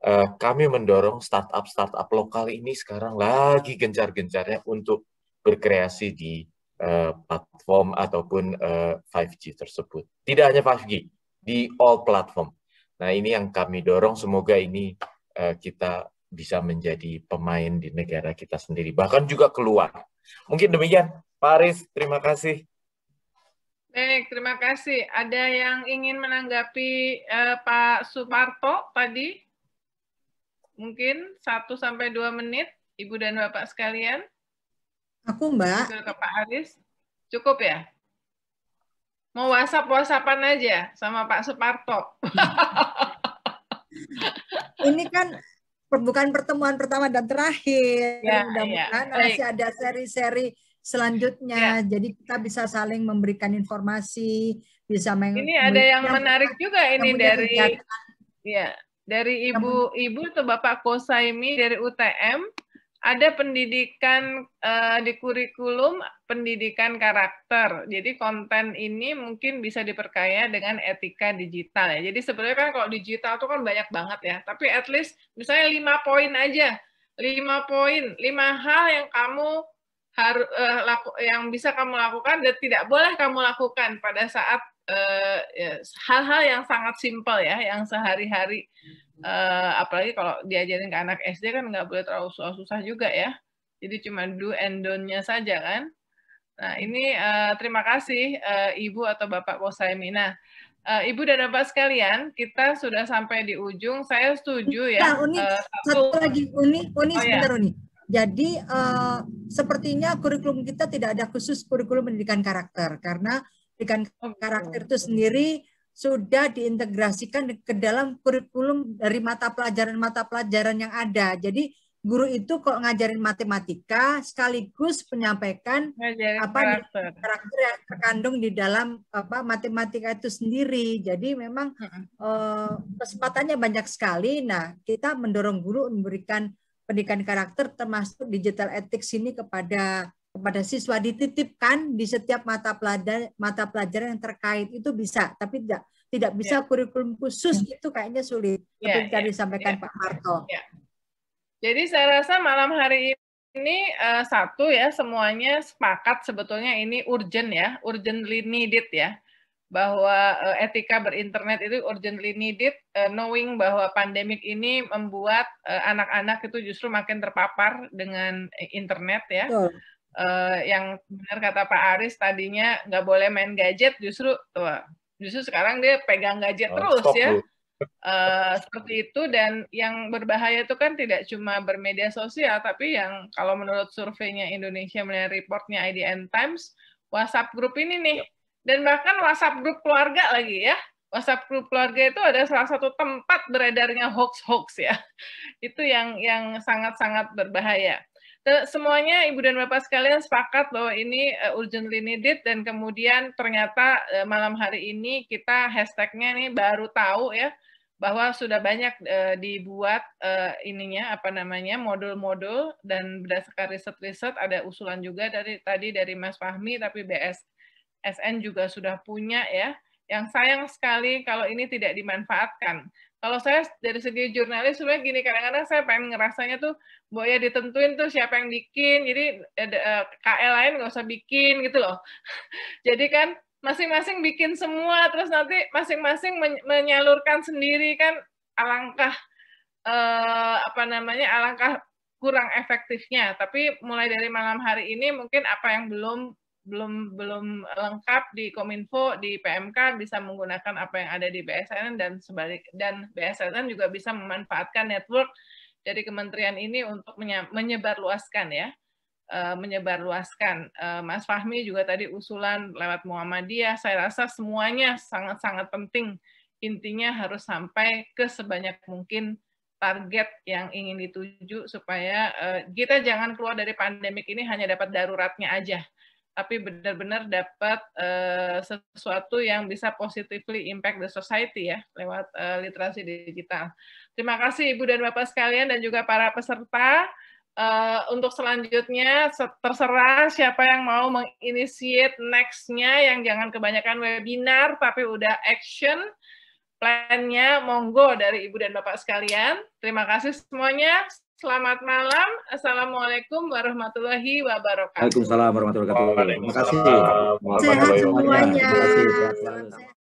Uh, kami mendorong startup-startup lokal ini sekarang lagi gencar-gencarnya untuk berkreasi di uh, platform ataupun uh, eh, 5G tersebut. Tidak hanya 5G, di all platform. Nah ini yang kami dorong, semoga ini uh, kita bisa menjadi pemain di negara kita sendiri, bahkan juga keluar. Mungkin demikian, Pak Aris, terima kasih. Baik, terima kasih. Ada yang ingin menanggapi eh, Pak Suparto tadi? Mungkin satu sampai dua menit, Ibu dan Bapak sekalian. Aku, Mbak. Ke Pak Aris. Cukup ya? Mau WhatsApp-WhatsAppan aja sama Pak Suparto. Ini kan bukan pertemuan pertama dan terakhir. Ya, ya. Mudah-mudahan yeah. masih ada seri-seri selanjutnya. Yeah. Jadi kita bisa saling memberikan informasi, bisa meng Ini ada yang menarik juga ini dari ya, dari ibu-ibu atau Bapak Kosaimi dari UTM ada pendidikan uh, di kurikulum pendidikan karakter. Jadi konten ini mungkin bisa diperkaya dengan etika digital ya. Jadi sebenarnya kan kalau digital itu kan banyak banget ya. Tapi at least misalnya lima poin aja, lima poin, lima hal yang kamu harus uh, eh, laku, yang bisa kamu lakukan dan tidak boleh kamu lakukan pada saat Eh, ya, hal-hal uh, yang sangat simpel ya, yang sehari-hari, uh, apalagi kalau diajarin ke anak SD kan nggak boleh terlalu susah-susah juga ya. Jadi cuma do and don't-nya saja kan. Nah ini uh, terima kasih uh, Ibu atau Bapak Nah Uh, Ibu dan Bapak sekalian, kita sudah sampai di ujung. Saya setuju ya. Nah, Uni, uh, satu lagi Uni, Uni oh, ya. sebentar ya. Uni. Jadi uh, sepertinya kurikulum kita tidak ada khusus kurikulum pendidikan karakter karena pendidikan karakter itu sendiri sudah diintegrasikan ke dalam kurikulum dari mata pelajaran-mata pelajaran yang ada. Jadi guru itu kok ngajarin matematika sekaligus menyampaikan ngajarin apa karakter. karakter yang terkandung di dalam apa matematika itu sendiri. Jadi memang eh, kesempatannya banyak sekali. Nah, kita mendorong guru memberikan pendidikan karakter termasuk digital ethics ini kepada kepada siswa dititipkan di setiap mata pelajaran mata pelajaran yang terkait itu bisa tapi tidak tidak bisa yeah. kurikulum khusus yeah. Hmm. itu kayaknya sulit yeah, bisa yeah. disampaikan yeah. Pak Harto. Yeah. Jadi saya rasa malam hari ini uh, satu ya semuanya sepakat sebetulnya ini urgent ya urgently needed ya bahwa uh, etika berinternet itu urgently needed uh, knowing bahwa pandemik ini membuat anak-anak uh, itu justru makin terpapar dengan internet ya. Oh uh, yang benar kata Pak Aris tadinya nggak boleh main gadget justru tuh justru sekarang dia pegang gadget oh, terus ya uh, seperti itu dan yang berbahaya itu kan tidak cuma bermedia sosial tapi yang kalau menurut surveinya Indonesia melihat reportnya IDN Times WhatsApp grup ini nih dan bahkan WhatsApp grup keluarga lagi ya WhatsApp grup keluarga itu ada salah satu tempat beredarnya hoax-hoax ya. Itu yang yang sangat-sangat berbahaya semuanya ibu dan bapak sekalian sepakat bahwa ini uh, eh, urgently needed dan kemudian ternyata eh, malam hari ini kita hashtagnya nih baru tahu ya bahwa sudah banyak eh, dibuat ininya apa namanya modul-modul dan berdasarkan riset-riset ada usulan juga dari tadi dari Mas Fahmi tapi BS juga sudah punya ya yang sayang sekali kalau ini tidak dimanfaatkan kalau saya dari segi jurnalis sebenarnya gini kadang-kadang saya pengen ngerasanya tuh boya ya ditentuin tuh siapa yang bikin, jadi eh, KL lain nggak usah bikin gitu loh. jadi kan masing-masing bikin semua terus nanti masing-masing menyalurkan sendiri kan alangkah eh, apa namanya alangkah kurang efektifnya tapi mulai dari malam hari ini mungkin apa yang belum belum belum lengkap di Kominfo di PMK bisa menggunakan apa yang ada di BSN dan sebalik dan BSN juga bisa memanfaatkan network dari kementerian ini untuk menyebarluaskan ya eh, menyebarluaskan. Eh, Mas Fahmi juga tadi usulan lewat Muhammadiyah, saya rasa semuanya sangat-sangat penting. Intinya harus sampai ke sebanyak mungkin target yang ingin dituju supaya eh, kita jangan keluar dari pandemik ini hanya dapat daruratnya aja tapi benar-benar dapat uh, sesuatu yang bisa positively impact the society ya lewat uh, literasi digital. Terima kasih Ibu dan Bapak sekalian dan juga para peserta. Uh, untuk selanjutnya terserah siapa yang mau menginisiate next-nya yang jangan kebanyakan webinar tapi udah action plan-nya monggo dari Ibu dan Bapak sekalian. Terima kasih semuanya. Selamat malam. Assalamualaikum warahmatullahi wabarakatuh. Waalaikumsalam warahmatullahi wabarakatuh. Terima kasih. Sehat semuanya. Terima kasih.